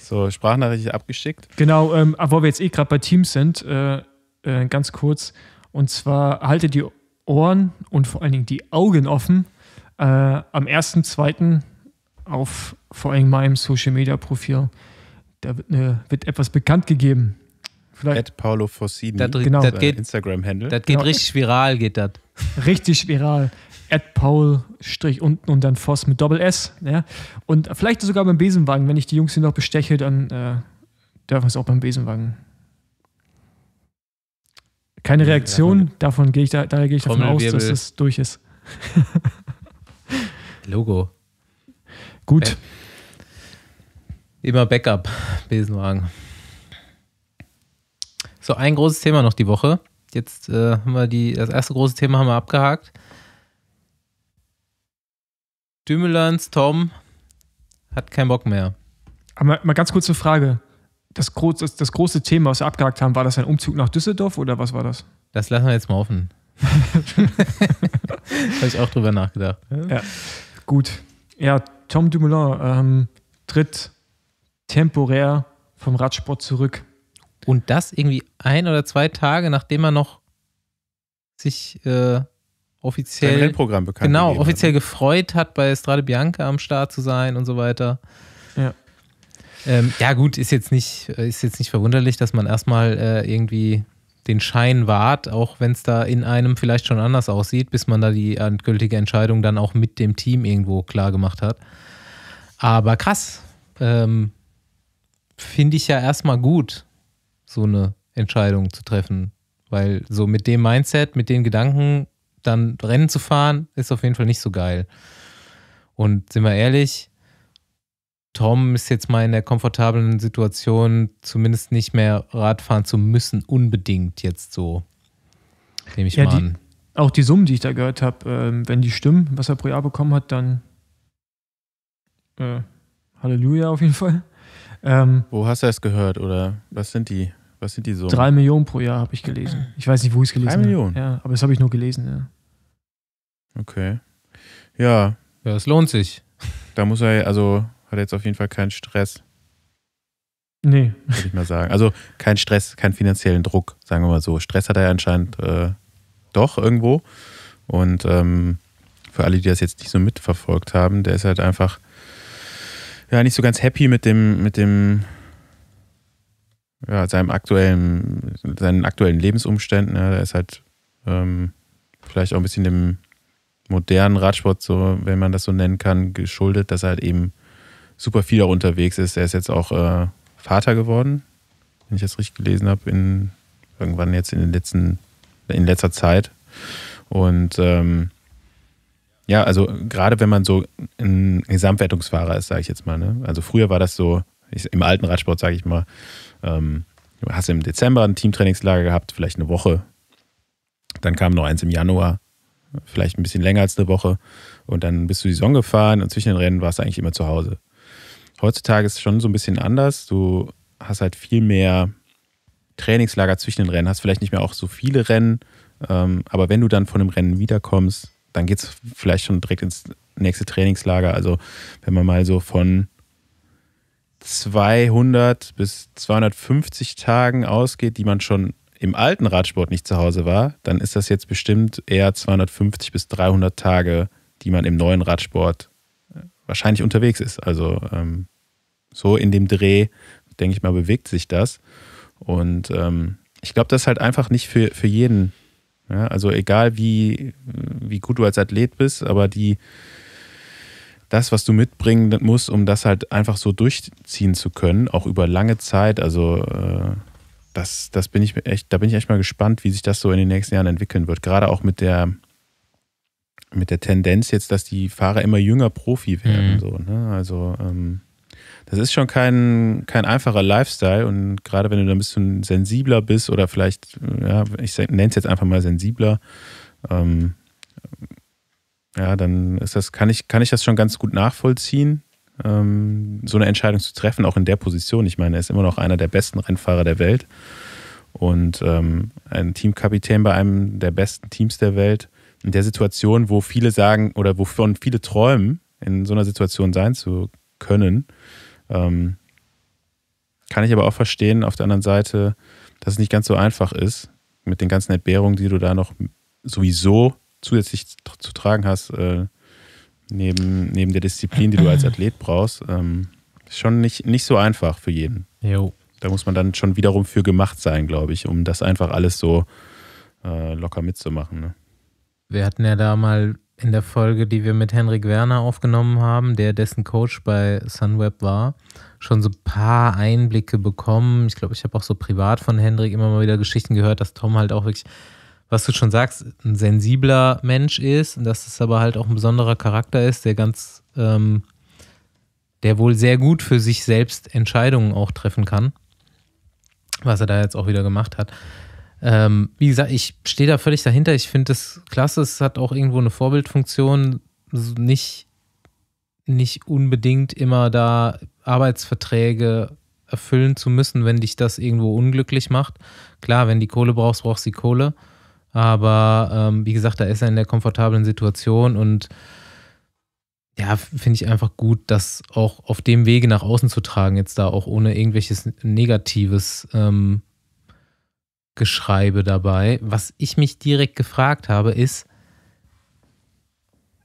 So, Sprachnachricht abgeschickt. Genau, ähm, aber wir jetzt eh gerade bei Teams sind, äh, äh, ganz kurz, und zwar haltet die Ohren und vor allen Dingen die Augen offen. Äh, am 1.2. auf vor allem meinem Social Media Profil. Da wird, eine, wird etwas bekannt gegeben. Vielleicht. At Paolo Fossini. Das, genau. das äh, geht, Instagram-Handle. Das geht genau. richtig viral, geht das. Richtig viral. At Paul Strich unten und dann Foss mit Doppel S. Ja. Und vielleicht sogar beim Besenwagen. Wenn ich die Jungs hier noch besteche, dann äh, dürfen wir es auch beim Besenwagen keine Reaktion, davon gehe ich da, daher gehe ich davon aus, dass es durch ist. Logo. Gut. Äh, immer Backup, Besenwagen. So, ein großes Thema noch die Woche. Jetzt äh, haben wir die, das erste große Thema haben wir abgehakt. Dümelans Tom hat keinen Bock mehr. Aber mal ganz kurze Frage das, groß, das, das große Thema, was wir abgehakt haben, war das ein Umzug nach Düsseldorf oder was war das? Das lassen wir jetzt mal offen. Habe ich auch drüber nachgedacht. Ja, gut. Ja, Tom Dumoulin ähm, tritt temporär vom Radsport zurück. Und das irgendwie ein oder zwei Tage, nachdem er noch sich äh, offiziell Sein Rennprogramm bekannt genau offiziell hat. Ne? gefreut hat, bei Strade Bianca am Start zu sein und so weiter. Ja. Ähm, ja, gut, ist jetzt nicht, äh, ist jetzt nicht verwunderlich, dass man erstmal äh, irgendwie den Schein wahrt, auch wenn es da in einem vielleicht schon anders aussieht, bis man da die endgültige Entscheidung dann auch mit dem Team irgendwo klar gemacht hat. Aber krass, ähm, finde ich ja erstmal gut, so eine Entscheidung zu treffen. Weil so mit dem Mindset, mit den Gedanken, dann Rennen zu fahren, ist auf jeden Fall nicht so geil. Und sind wir ehrlich, Tom ist jetzt mal in der komfortablen Situation, zumindest nicht mehr Radfahren zu müssen, unbedingt jetzt so. Nehme ich ja, mal die, an. Auch die Summen, die ich da gehört habe, ähm, wenn die stimmen, was er pro Jahr bekommen hat, dann äh, Halleluja auf jeden Fall. Ähm, wo hast du das gehört oder was sind die? Was sind die Summen? Drei Millionen pro Jahr habe ich gelesen. Ich weiß nicht, wo ich es gelesen habe. Drei Millionen? Ja, aber das habe ich nur gelesen, ja. Okay. Ja. Ja, es lohnt sich. Da muss er, also hat jetzt auf jeden Fall keinen Stress. Nee. Würde ich mal sagen. Also kein Stress, keinen finanziellen Druck, sagen wir mal so. Stress hat er ja anscheinend äh, doch irgendwo. Und ähm, für alle, die das jetzt nicht so mitverfolgt haben, der ist halt einfach ja nicht so ganz happy mit dem, mit dem, ja, seinem aktuellen, seinen aktuellen Lebensumständen. Ja, der ist halt ähm, vielleicht auch ein bisschen dem modernen Radsport, so wenn man das so nennen kann, geschuldet, dass er halt eben super viel auch unterwegs ist. Er ist jetzt auch äh, Vater geworden, wenn ich das richtig gelesen habe, in irgendwann jetzt in den letzten, in letzter Zeit. Und ähm, ja, also gerade wenn man so ein Gesamtwertungsfahrer ist, sage ich jetzt mal. Ne? Also früher war das so, ich, im alten Radsport sage ich mal, ähm, du hast im Dezember ein Teamtrainingslager gehabt, vielleicht eine Woche. Dann kam noch eins im Januar, vielleicht ein bisschen länger als eine Woche. Und dann bist du die Saison gefahren und zwischen den Rennen warst du eigentlich immer zu Hause. Heutzutage ist es schon so ein bisschen anders. Du hast halt viel mehr Trainingslager zwischen den Rennen, hast vielleicht nicht mehr auch so viele Rennen, ähm, aber wenn du dann von einem Rennen wiederkommst, dann geht es vielleicht schon direkt ins nächste Trainingslager. Also wenn man mal so von 200 bis 250 Tagen ausgeht, die man schon im alten Radsport nicht zu Hause war, dann ist das jetzt bestimmt eher 250 bis 300 Tage, die man im neuen Radsport wahrscheinlich unterwegs ist. Also ähm, so in dem Dreh, denke ich mal, bewegt sich das. Und ähm, ich glaube, das ist halt einfach nicht für, für jeden. Ja, also egal wie, wie gut du als Athlet bist, aber die das, was du mitbringen musst, um das halt einfach so durchziehen zu können, auch über lange Zeit, also äh, das, das bin ich echt, da bin ich echt mal gespannt, wie sich das so in den nächsten Jahren entwickeln wird. Gerade auch mit der mit der Tendenz jetzt, dass die Fahrer immer jünger Profi werden. Mhm. So, ne? Also ähm, das ist schon kein, kein einfacher Lifestyle und gerade wenn du da ein bisschen sensibler bist oder vielleicht, ja, ich nenne es jetzt einfach mal sensibler, ähm, ja, dann ist das, kann ich, kann ich das schon ganz gut nachvollziehen, ähm, so eine Entscheidung zu treffen, auch in der Position. Ich meine, er ist immer noch einer der besten Rennfahrer der Welt und ähm, ein Teamkapitän bei einem der besten Teams der Welt in der Situation, wo viele sagen oder wovon viele träumen, in so einer Situation sein zu können. Ähm, kann ich aber auch verstehen, auf der anderen Seite, dass es nicht ganz so einfach ist, mit den ganzen Entbehrungen, die du da noch sowieso zusätzlich zu tragen hast, äh, neben, neben der Disziplin, die du als Athlet brauchst. Ähm, schon nicht, nicht so einfach für jeden. Jo. Da muss man dann schon wiederum für gemacht sein, glaube ich, um das einfach alles so äh, locker mitzumachen. Ne? Wir hatten ja da mal in der Folge, die wir mit Henrik Werner aufgenommen haben, der dessen Coach bei Sunweb war, schon so ein paar Einblicke bekommen. Ich glaube, ich habe auch so privat von Henrik immer mal wieder Geschichten gehört, dass Tom halt auch wirklich, was du schon sagst, ein sensibler Mensch ist und dass es aber halt auch ein besonderer Charakter ist, der ganz, ähm, der wohl sehr gut für sich selbst Entscheidungen auch treffen kann, was er da jetzt auch wieder gemacht hat. Ähm, wie gesagt, ich stehe da völlig dahinter. Ich finde das klasse. Es hat auch irgendwo eine Vorbildfunktion. Nicht, nicht unbedingt immer da Arbeitsverträge erfüllen zu müssen, wenn dich das irgendwo unglücklich macht. Klar, wenn die Kohle brauchst, brauchst du die Kohle. Aber ähm, wie gesagt, da ist er in der komfortablen Situation und ja, finde ich einfach gut, das auch auf dem Wege nach außen zu tragen, jetzt da auch ohne irgendwelches negatives ähm, Geschreibe dabei. Was ich mich direkt gefragt habe, ist,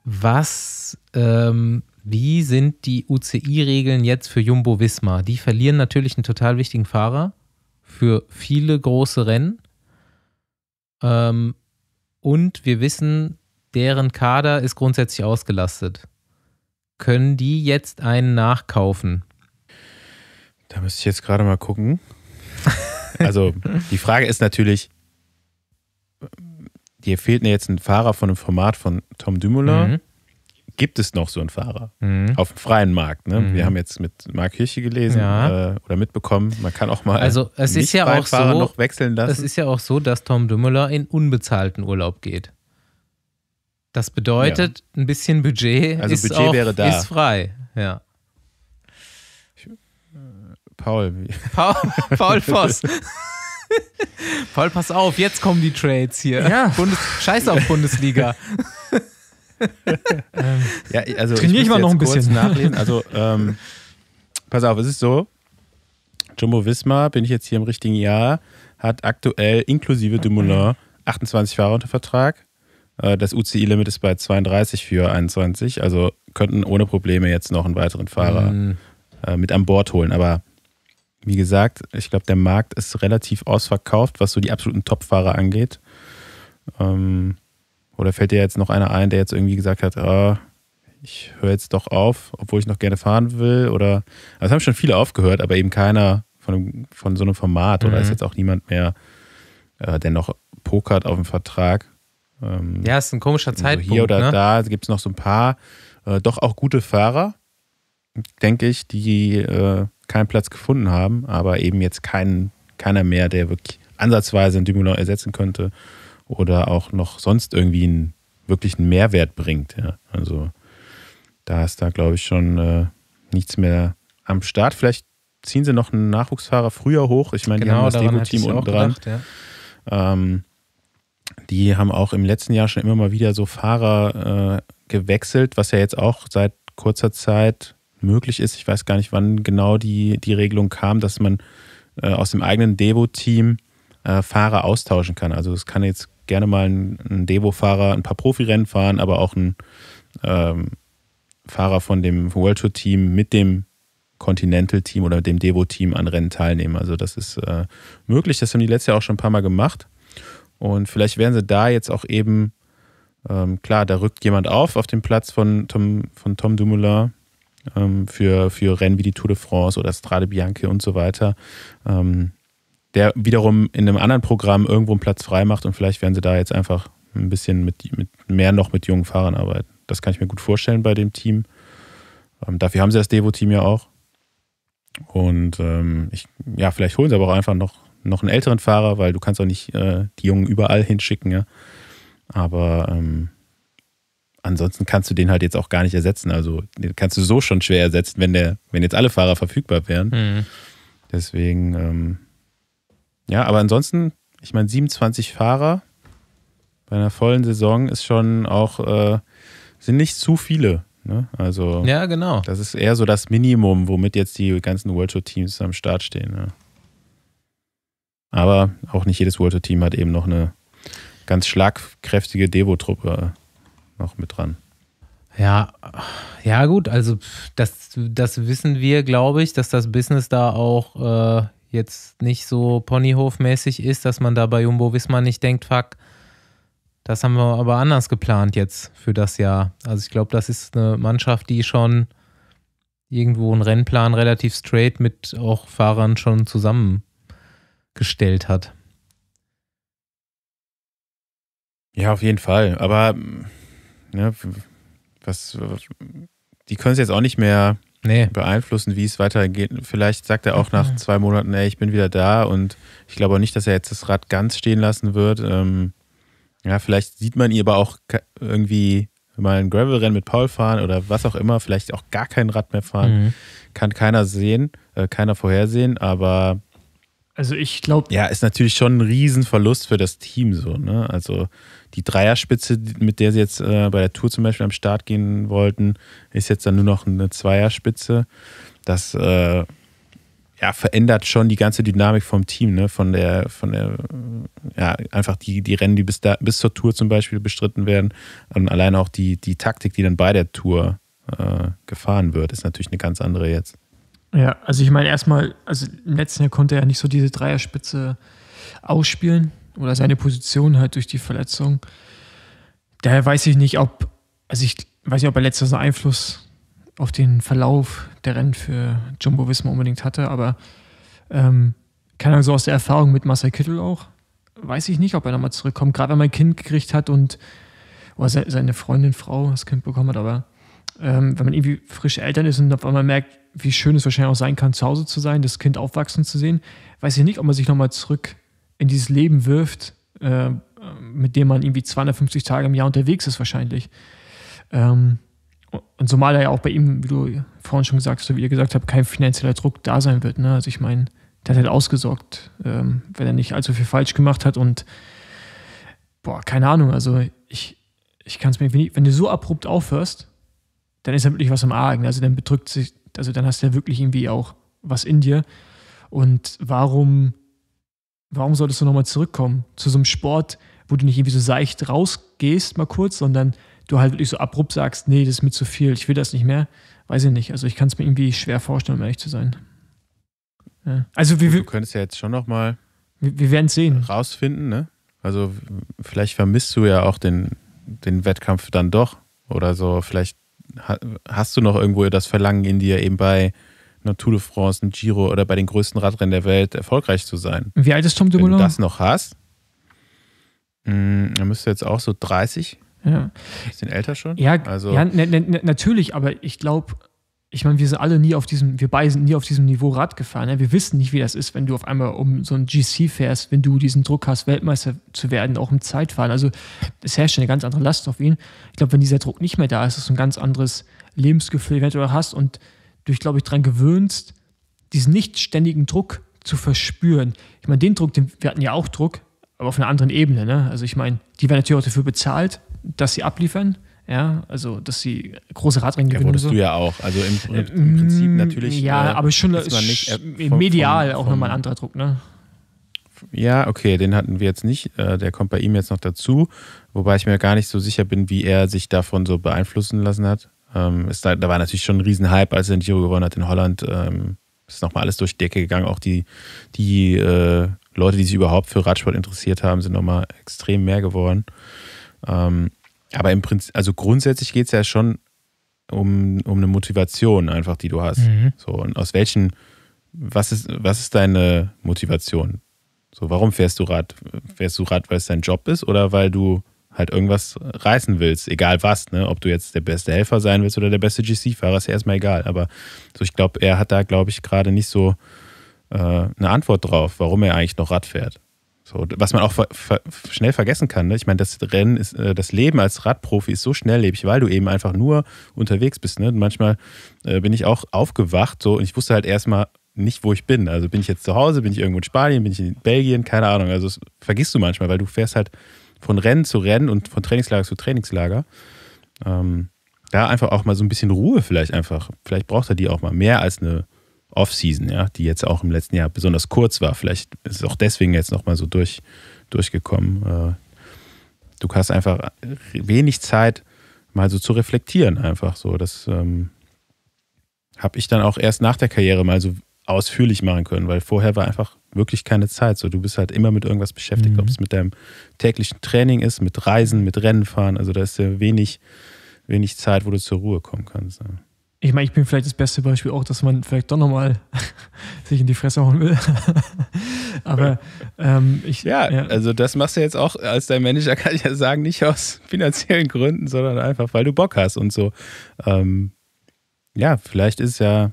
was, ähm, wie sind die UCI-Regeln jetzt für Jumbo Wismar? Die verlieren natürlich einen total wichtigen Fahrer für viele große Rennen. Ähm, und wir wissen, deren Kader ist grundsätzlich ausgelastet. Können die jetzt einen nachkaufen? Da müsste ich jetzt gerade mal gucken. Also die Frage ist natürlich, dir fehlt mir jetzt ein Fahrer von einem Format von Tom Dumoulin. Mhm. Gibt es noch so einen Fahrer mhm. auf dem freien Markt? Ne? Mhm. Wir haben jetzt mit Marc Hirche gelesen ja. äh, oder mitbekommen, man kann auch mal also es ist ja auch so, noch wechseln lassen. Es ist ja auch so, dass Tom Dumoulin in unbezahlten Urlaub geht. Das bedeutet, ja. ein bisschen Budget, also ist, Budget auch, ist frei. Ja. Paul. Paul, Paul Voss. Paul, pass auf, jetzt kommen die Trades hier. Ja. Bundes Scheiß auf Bundesliga. ja, also Trainiere ich, ich mal noch ein bisschen. Nachlesen. Also, ähm, pass auf, es ist so: Jumbo Wismar, bin ich jetzt hier im richtigen Jahr, hat aktuell inklusive Dumoulin 28 Fahrer unter Vertrag. Äh, das UCI-Limit ist bei 32 für 21, also könnten ohne Probleme jetzt noch einen weiteren Fahrer mhm. Äh, mit an Bord holen. Aber wie gesagt, ich glaube, der Markt ist relativ ausverkauft, was so die absoluten Top-Fahrer angeht. Ähm, oder fällt dir jetzt noch einer ein, der jetzt irgendwie gesagt hat, ah, ich höre jetzt doch auf, obwohl ich noch gerne fahren will? Oder also es haben schon viele aufgehört, aber eben keiner von, von so einem Format mhm. oder ist jetzt auch niemand mehr, äh, der noch pokert auf dem Vertrag. Ähm, ja, ist ein komischer also Zeitpunkt. So hier oder ne? da gibt es noch so ein paar äh, doch auch gute Fahrer, denke ich, die äh, keinen Platz gefunden haben, aber eben jetzt kein, keiner mehr, der wirklich ansatzweise einen Dumoulin ersetzen könnte oder auch noch sonst irgendwie einen wirklichen Mehrwert bringt. Ja. Also da ist da, glaube ich, schon äh, nichts mehr am Start. Vielleicht ziehen sie noch einen Nachwuchsfahrer früher hoch. Ich meine, genau, die haben das Demo-Team unten dran. Gedacht, ja. ähm, die haben auch im letzten Jahr schon immer mal wieder so Fahrer äh, gewechselt, was ja jetzt auch seit kurzer Zeit möglich ist. Ich weiß gar nicht, wann genau die, die Regelung kam, dass man äh, aus dem eigenen Devo-Team äh, Fahrer austauschen kann. Also es kann jetzt gerne mal ein, ein Devo-Fahrer ein paar Profirennen fahren, aber auch ein ähm, Fahrer von dem World Tour-Team mit dem Continental-Team oder dem Devo-Team an Rennen teilnehmen. Also das ist äh, möglich. Das haben die letztes Jahr auch schon ein paar Mal gemacht. Und vielleicht werden sie da jetzt auch eben, ähm, klar, da rückt jemand auf auf den Platz von Tom, von Tom Dumoulin, ähm, für, für Rennen wie die Tour de France oder Strade Bianche und so weiter, ähm, der wiederum in einem anderen Programm irgendwo einen Platz frei macht und vielleicht werden sie da jetzt einfach ein bisschen mit, mit mehr noch mit jungen Fahrern arbeiten. Das kann ich mir gut vorstellen bei dem Team. Ähm, dafür haben sie das Devo-Team ja auch. Und ähm, ich, ja, vielleicht holen sie aber auch einfach noch, noch einen älteren Fahrer, weil du kannst auch nicht äh, die Jungen überall hinschicken, ja. Aber ähm, ansonsten kannst du den halt jetzt auch gar nicht ersetzen. Also den kannst du so schon schwer ersetzen, wenn der, wenn jetzt alle Fahrer verfügbar wären. Mhm. Deswegen, ähm, ja, aber ansonsten, ich meine, 27 Fahrer bei einer vollen Saison ist schon auch, äh, sind nicht zu viele. Ne? Also, ja, genau. Das ist eher so das Minimum, womit jetzt die ganzen World Tour Teams am Start stehen. Ne? Aber auch nicht jedes World Tour Team hat eben noch eine ganz schlagkräftige Devo-Truppe noch mit dran. Ja, ja gut, also das, das wissen wir, glaube ich, dass das Business da auch äh, jetzt nicht so Ponyhof-mäßig ist, dass man da bei Jumbo Wismar nicht denkt, fuck, das haben wir aber anders geplant jetzt für das Jahr. Also ich glaube, das ist eine Mannschaft, die schon irgendwo einen Rennplan relativ straight mit auch Fahrern schon zusammengestellt hat. Ja, auf jeden Fall. Aber ne, was, die können es jetzt auch nicht mehr nee. beeinflussen, wie es weitergeht. Vielleicht sagt er auch nach mhm. zwei Monaten, ey, ich bin wieder da und ich glaube auch nicht, dass er jetzt das Rad ganz stehen lassen wird. Ähm, ja, vielleicht sieht man ihn aber auch irgendwie mal ein Gravel-Rennen mit Paul fahren oder was auch immer, vielleicht auch gar kein Rad mehr fahren. Mhm. Kann keiner sehen, äh, keiner vorhersehen, aber also ich glaube. Ja, ist natürlich schon ein Riesenverlust für das Team so, ne? Also die Dreierspitze, mit der sie jetzt äh, bei der Tour zum Beispiel am Start gehen wollten, ist jetzt dann nur noch eine Zweierspitze. Das äh, ja, verändert schon die ganze Dynamik vom Team, ne? Von der, von der, ja, einfach die, die Rennen, die bis, da, bis zur Tour zum Beispiel bestritten werden. Und allein auch die, die Taktik, die dann bei der Tour äh, gefahren wird, ist natürlich eine ganz andere jetzt. Ja, also ich meine erstmal, also im letzten Jahr konnte er nicht so diese Dreierspitze ausspielen oder seine Position halt durch die Verletzung. Daher weiß ich nicht, ob, also ich weiß nicht, ob er letztes Jahr Einfluss auf den Verlauf der Rennen für Jumbo Visma unbedingt hatte, aber ähm, keine Ahnung, so aus der Erfahrung mit Marcel Kittel auch, weiß ich nicht, ob er nochmal zurückkommt. Gerade wenn man ein Kind gekriegt hat und oder oh, seine Freundin, Frau das Kind bekommen hat, aber ähm, wenn man irgendwie frische Eltern ist und auf einmal merkt, wie schön es wahrscheinlich auch sein kann, zu Hause zu sein, das Kind aufwachsen zu sehen, weiß ich nicht, ob man sich nochmal zurück in dieses Leben wirft, äh, mit dem man irgendwie 250 Tage im Jahr unterwegs ist wahrscheinlich. Ähm, und zumal er ja auch bei ihm, wie du vorhin schon gesagt hast, wie ihr gesagt habt, kein finanzieller Druck da sein wird. Ne? Also ich meine, der hat halt ausgesorgt, ähm, wenn er nicht allzu viel falsch gemacht hat und boah, keine Ahnung, also ich, ich kann es mir, wenn, ich, wenn du so abrupt aufhörst, dann ist ja halt wirklich was am Argen. Ne? Also dann bedrückt sich, also dann hast du ja wirklich irgendwie auch was in dir. Und warum, warum solltest du nochmal zurückkommen zu so einem Sport, wo du nicht irgendwie so seicht rausgehst, mal kurz, sondern du halt wirklich so abrupt sagst, nee, das ist mir zu viel, ich will das nicht mehr. Weiß ich nicht. Also ich kann es mir irgendwie schwer vorstellen, um ehrlich zu sein. Ja. Also wir, du könntest ja jetzt schon nochmal. Wir, werden es sehen. Rausfinden, ne? Also vielleicht vermisst du ja auch den, den Wettkampf dann doch. Oder so, vielleicht hast du noch irgendwo das Verlangen in dir, eben bei einer Tour de France, einem Giro oder bei den größten Radrennen der Welt erfolgreich zu sein? Wie alt ist Tom Dumoulin? Wenn du das noch hast, mh, mm, dann müsste jetzt auch so 30. Ja. Ist den älter schon? Ja, also, ja, natürlich, aber ich glaube, ich meine, wir sind alle nie auf diesem, wir beide sind nie auf diesem Niveau Rad gefahren. Ne? Wir wissen nicht, wie das ist, wenn du auf einmal um so ein GC fährst, wenn du diesen Druck hast, Weltmeister zu werden, auch im Zeitfahren. Also es herrscht eine ganz andere Last auf ihn. Ich glaube, wenn dieser Druck nicht mehr da ist, ist es ein ganz anderes Lebensgefühl eventuell hast und dich, glaube ich, daran gewöhnst, diesen nicht ständigen Druck zu verspüren. Ich meine, den Druck, den, wir hatten ja auch Druck, aber auf einer anderen Ebene. Ne? Also ich meine, die werden natürlich auch dafür bezahlt, dass sie abliefern. Ja, also dass sie große Radrennen gewinnen. Ja, wurdest so. du ja auch. Also im, im ähm, Prinzip natürlich. Ja, äh, aber schon nicht, äh, vom, medial vom, auch nochmal ein anderer Druck, ne? Ja, okay, den hatten wir jetzt nicht. Äh, der kommt bei ihm jetzt noch dazu. Wobei ich mir gar nicht so sicher bin, wie er sich davon so beeinflussen lassen hat. Ähm, ist da, da war natürlich schon ein Riesenhype, als er den Giro gewonnen hat in Holland. Ähm, ist nochmal alles durch die Decke gegangen. Auch die, die äh, Leute, die sich überhaupt für Radsport interessiert haben, sind nochmal extrem mehr geworden. Ähm, aber im Prinzip, also grundsätzlich geht es ja schon um, um eine Motivation einfach, die du hast. Mhm. So, und aus welchen, was ist, was ist deine Motivation? So, warum fährst du Rad? Fährst du Rad, weil es dein Job ist oder weil du halt irgendwas reißen willst, egal was, ne? Ob du jetzt der beste Helfer sein willst oder der beste GC-Fahrer, ist ja erstmal egal. Aber so, ich glaube, er hat da, glaube ich, gerade nicht so äh, eine Antwort drauf, warum er eigentlich noch Rad fährt. So, was man auch ver ver schnell vergessen kann. Ne? Ich meine, das Rennen ist, äh, das Leben als Radprofi ist so schnelllebig, weil du eben einfach nur unterwegs bist. Ne? manchmal äh, bin ich auch aufgewacht so und ich wusste halt erstmal nicht, wo ich bin. Also bin ich jetzt zu Hause, bin ich irgendwo in Spanien, bin ich in Belgien, keine Ahnung. Also das vergisst du manchmal, weil du fährst halt von Rennen zu Rennen und von Trainingslager zu Trainingslager. Ähm, da einfach auch mal so ein bisschen Ruhe vielleicht einfach. Vielleicht braucht er die auch mal mehr als eine Offseason, ja, die jetzt auch im letzten Jahr besonders kurz war. Vielleicht ist es auch deswegen jetzt nochmal so durch, durchgekommen. Äh, du hast einfach wenig Zeit, mal so zu reflektieren, einfach so. Das ähm, habe ich dann auch erst nach der Karriere mal so ausführlich machen können, weil vorher war einfach wirklich keine Zeit. So, du bist halt immer mit irgendwas beschäftigt, mhm. ob es mit deinem täglichen Training ist, mit Reisen, mit Rennen fahren. Also da ist ja wenig, wenig Zeit, wo du zur Ruhe kommen kannst. Ja ich meine, ich bin vielleicht das beste Beispiel auch, dass man vielleicht doch nochmal sich in die Fresse hauen will. Aber ähm, ich. Ja, ja, also das machst du jetzt auch als dein Manager, kann ich ja sagen, nicht aus finanziellen Gründen, sondern einfach, weil du Bock hast und so. Ähm, ja, vielleicht ist ja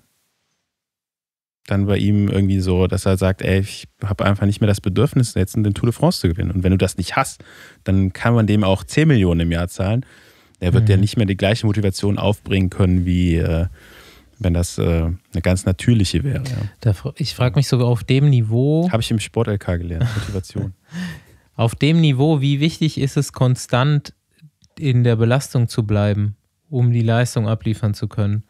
dann bei ihm irgendwie so, dass er sagt, ey, ich habe einfach nicht mehr das Bedürfnis, jetzt den Tour de France zu gewinnen. Und wenn du das nicht hast, dann kann man dem auch 10 Millionen im Jahr zahlen. Er wird mhm. ja nicht mehr die gleiche Motivation aufbringen können, wie äh, wenn das äh, eine ganz natürliche wäre. Ja. ich frage mich sogar auf dem Niveau. Habe ich im Sport-LK gelernt, Motivation. auf dem Niveau, wie wichtig ist es, konstant in der Belastung zu bleiben, um die Leistung abliefern zu können?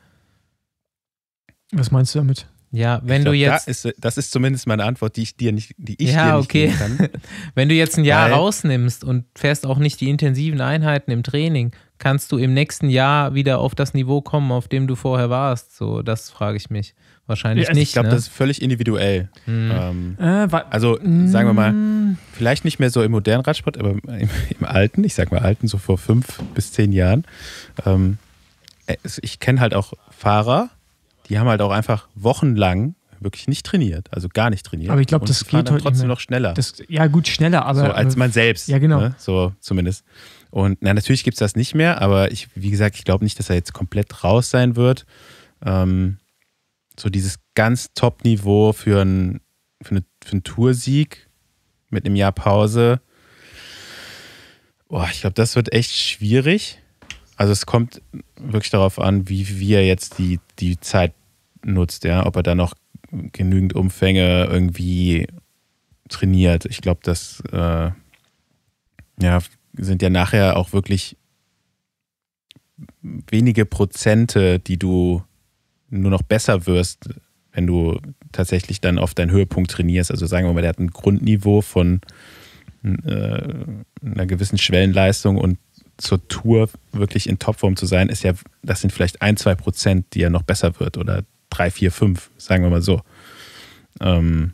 Was meinst du damit? Ja, wenn glaub, du jetzt. Da ist, das ist zumindest meine Antwort, die ich dir nicht, die ich ja, dir nicht okay. geben kann. wenn du jetzt ein Jahr Weil, rausnimmst und fährst auch nicht die intensiven Einheiten im Training, kannst du im nächsten Jahr wieder auf das Niveau kommen, auf dem du vorher warst? So, das frage ich mich. Wahrscheinlich ja, also nicht. Ich glaube, ne? das ist völlig individuell. Mhm. Ähm, äh, also sagen wir mal, hm. vielleicht nicht mehr so im modernen Radsport, aber im, im alten, ich sag mal alten, so vor fünf bis zehn Jahren. Ähm, äh, also ich kenne halt auch Fahrer, die haben halt auch einfach wochenlang wirklich nicht trainiert, also gar nicht trainiert. Aber ich glaube, das geht heute trotzdem noch schneller. Das, ja, gut, schneller, aber. So als äh, man selbst. Ja, genau. Ne? So zumindest. Und na, natürlich gibt es das nicht mehr, aber ich, wie gesagt, ich glaube nicht, dass er jetzt komplett raus sein wird. Ähm, so dieses ganz Top-Niveau für, ein, für, eine, für einen Toursieg mit einem Jahr Pause. Boah, ich glaube, das wird echt schwierig. Also es kommt wirklich darauf an, wie wir jetzt die, die Zeit nutzt, ja, ob er da noch genügend Umfänge irgendwie trainiert. Ich glaube, das äh, ja, sind ja nachher auch wirklich wenige Prozente, die du nur noch besser wirst, wenn du tatsächlich dann auf deinen Höhepunkt trainierst. Also sagen wir mal, der hat ein Grundniveau von äh, einer gewissen Schwellenleistung und zur Tour wirklich in Topform zu sein, ist ja, das sind vielleicht ein, zwei Prozent, die er noch besser wird oder 3, 4, 5, sagen wir mal so. Ähm,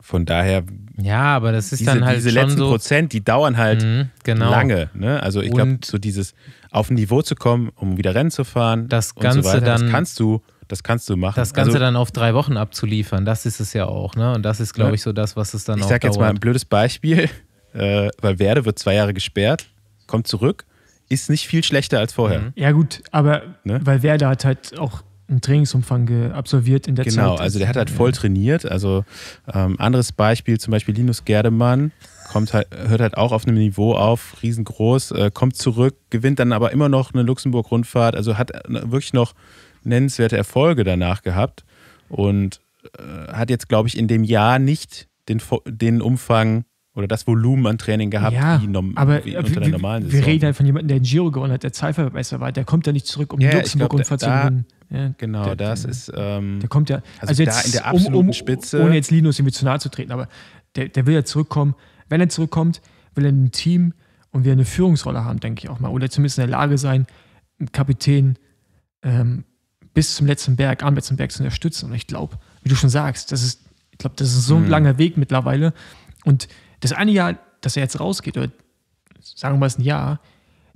von daher. Ja, aber das ist diese, dann halt. Diese letzten so Prozent, die dauern halt mhm, genau. lange. Ne? Also ich glaube, so dieses auf ein Niveau zu kommen, um wieder Rennen zu fahren, das Ganze so weiter, dann. Das kannst du. Das kannst du machen. Das Ganze also, dann auf drei Wochen abzuliefern, das ist es ja auch, ne? Und das ist, glaube ne? ich, so das, was es dann ich auch. Ich sage jetzt dauert. mal ein blödes Beispiel, äh, weil Werde wird zwei Jahre gesperrt, kommt zurück, ist nicht viel schlechter als vorher. Mhm. Ja, gut, aber ne? weil Werde hat halt auch einen Trainingsumfang absolviert in der genau, Zeit. Genau, also der hat halt voll ja. trainiert. Also ähm, anderes Beispiel, zum Beispiel Linus Gerdemann kommt halt, hört halt auch auf einem Niveau auf, riesengroß, äh, kommt zurück, gewinnt dann aber immer noch eine Luxemburg-Rundfahrt, also hat äh, wirklich noch nennenswerte Erfolge danach gehabt und äh, hat jetzt, glaube ich, in dem Jahr nicht den, den Umfang oder das Volumen an Training gehabt, ja, wie, aber unter der normalen Saison. Wir reden halt von jemandem, der in Giro gewonnen hat, der Zeitverbesser war, der kommt da nicht zurück, um ja, die Luxemburg-Rundfahrt zu gewinnen. Ja, genau, der, das ist. Ähm, der kommt ja, also, also jetzt, da in der absoluten um, um, Spitze. Ohne jetzt Linus irgendwie zu nahe zu treten, aber der, der will ja zurückkommen. Wenn er zurückkommt, will er ein Team und wir eine Führungsrolle haben, denke ich auch mal. Oder zumindest in der Lage sein, einen Kapitän ähm, bis zum letzten Berg, am letzten Berg zu unterstützen. Und ich glaube, wie du schon sagst, das ist, ich glaube, das ist so ein mhm. langer Weg mittlerweile. Und das eine Jahr, dass er jetzt rausgeht, oder sagen wir mal, ist ein Jahr,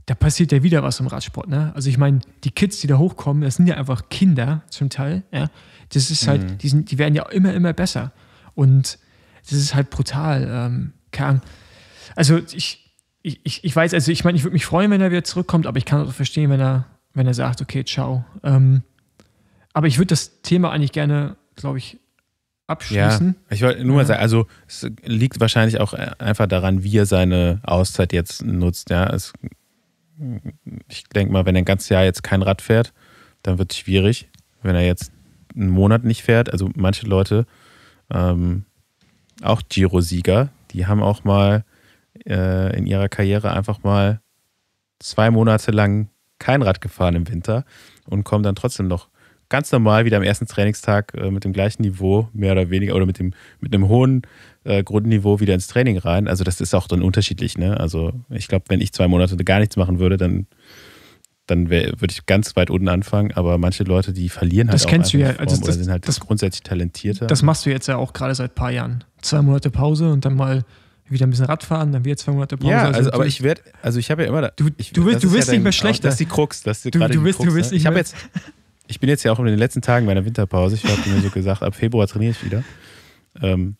da passiert ja wieder was im Radsport. Ne? Also ich meine, die Kids, die da hochkommen, das sind ja einfach Kinder zum Teil. Ja? Das ist halt, mhm. die, sind, die werden ja immer, immer besser. Und das ist halt brutal. Ähm, also ich, ich, ich weiß, also ich meine, ich würde mich freuen, wenn er wieder zurückkommt, aber ich kann auch verstehen, wenn er, wenn er sagt, okay, ciao. Ähm, aber ich würde das Thema eigentlich gerne, glaube ich, abschließen. Ja, ich wollte nur mal sagen, also es liegt wahrscheinlich auch äh, einfach daran, wie er seine Auszeit jetzt nutzt. Ja, es ich denke mal, wenn er ein ganzes Jahr jetzt kein Rad fährt, dann wird es schwierig. Wenn er jetzt einen Monat nicht fährt, also manche Leute, ähm, auch Giro-Sieger, die haben auch mal äh, in ihrer Karriere einfach mal zwei Monate lang kein Rad gefahren im Winter und kommen dann trotzdem noch ganz normal wieder am ersten Trainingstag äh, mit dem gleichen Niveau, mehr oder weniger, oder mit, dem, mit einem hohen äh, Grundniveau wieder ins Training rein. Also das ist auch dann unterschiedlich. Ne? Also ich glaube, wenn ich zwei Monate gar nichts machen würde, dann dann würde ich ganz weit unten anfangen, aber manche Leute, die verlieren halt das auch kennst du ja. Also Form also das, oder sind halt das, grundsätzlich talentierter. Das machst du jetzt ja auch gerade seit ein paar Jahren. Zwei Monate Pause und dann mal wieder ein bisschen Radfahren, dann wieder zwei Monate Pause. Ja, also, also aber ich werde, also ich habe ja immer da, Du, ich, du, du wirst ja nicht mehr schlechter. Das ist die Krux. Das ist du, du, bist, Krux, du bist ne? nicht ich Jetzt, ich bin jetzt ja auch in den letzten Tagen meiner Winterpause, ich habe mir so gesagt, ab Februar trainiere ich wieder. Ähm,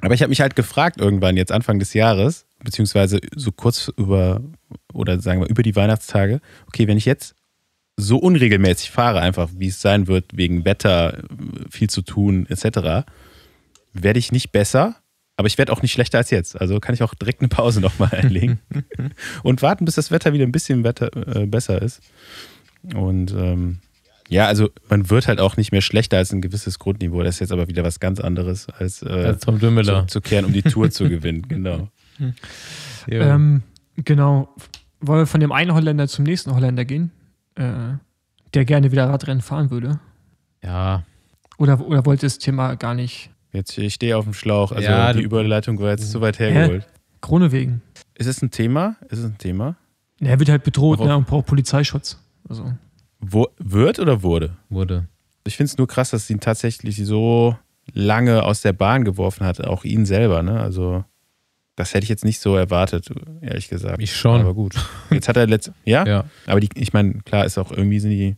aber ich habe mich halt gefragt irgendwann jetzt Anfang des Jahres, beziehungsweise so kurz über oder sagen wir über die Weihnachtstage, okay, wenn ich jetzt so unregelmäßig fahre, einfach wie es sein wird, wegen Wetter, viel zu tun, etc., werde ich nicht besser, aber ich werde auch nicht schlechter als jetzt. Also kann ich auch direkt eine Pause nochmal einlegen und warten, bis das Wetter wieder ein bisschen Wetter, äh, besser ist. Und ähm, ja, also man wird halt auch nicht mehr schlechter als ein gewisses Grundniveau. Das ist jetzt aber wieder was ganz anderes als, äh, als Tom Zu, zu, kehren, um die Tour zu gewinnen. Genau. Ja. Ähm, genau. Wollen wir von dem einen Holländer zum nächsten Holländer gehen, äh, der gerne wieder Radrennen fahren würde? Ja. Oder, oder wollte das Thema gar nicht? Jetzt, ich stehe auf dem Schlauch. Also ja, die Überleitung war jetzt mhm. zu so weit hergeholt. Krone wegen. Ist es ein Thema? Ist es ein Thema? er wird halt bedroht, ne? Und braucht Polizeischutz. Also. Wo, wird oder wurde? Wurde. Ich finde es nur krass, dass sie ihn tatsächlich so lange aus der Bahn geworfen hat, auch ihn selber, ne? Also, das hätte ich jetzt nicht so erwartet, ehrlich gesagt. Ich schon. Aber gut. Jetzt hat er letzte. Ja? ja. Aber die, ich meine, klar, ist auch irgendwie sind die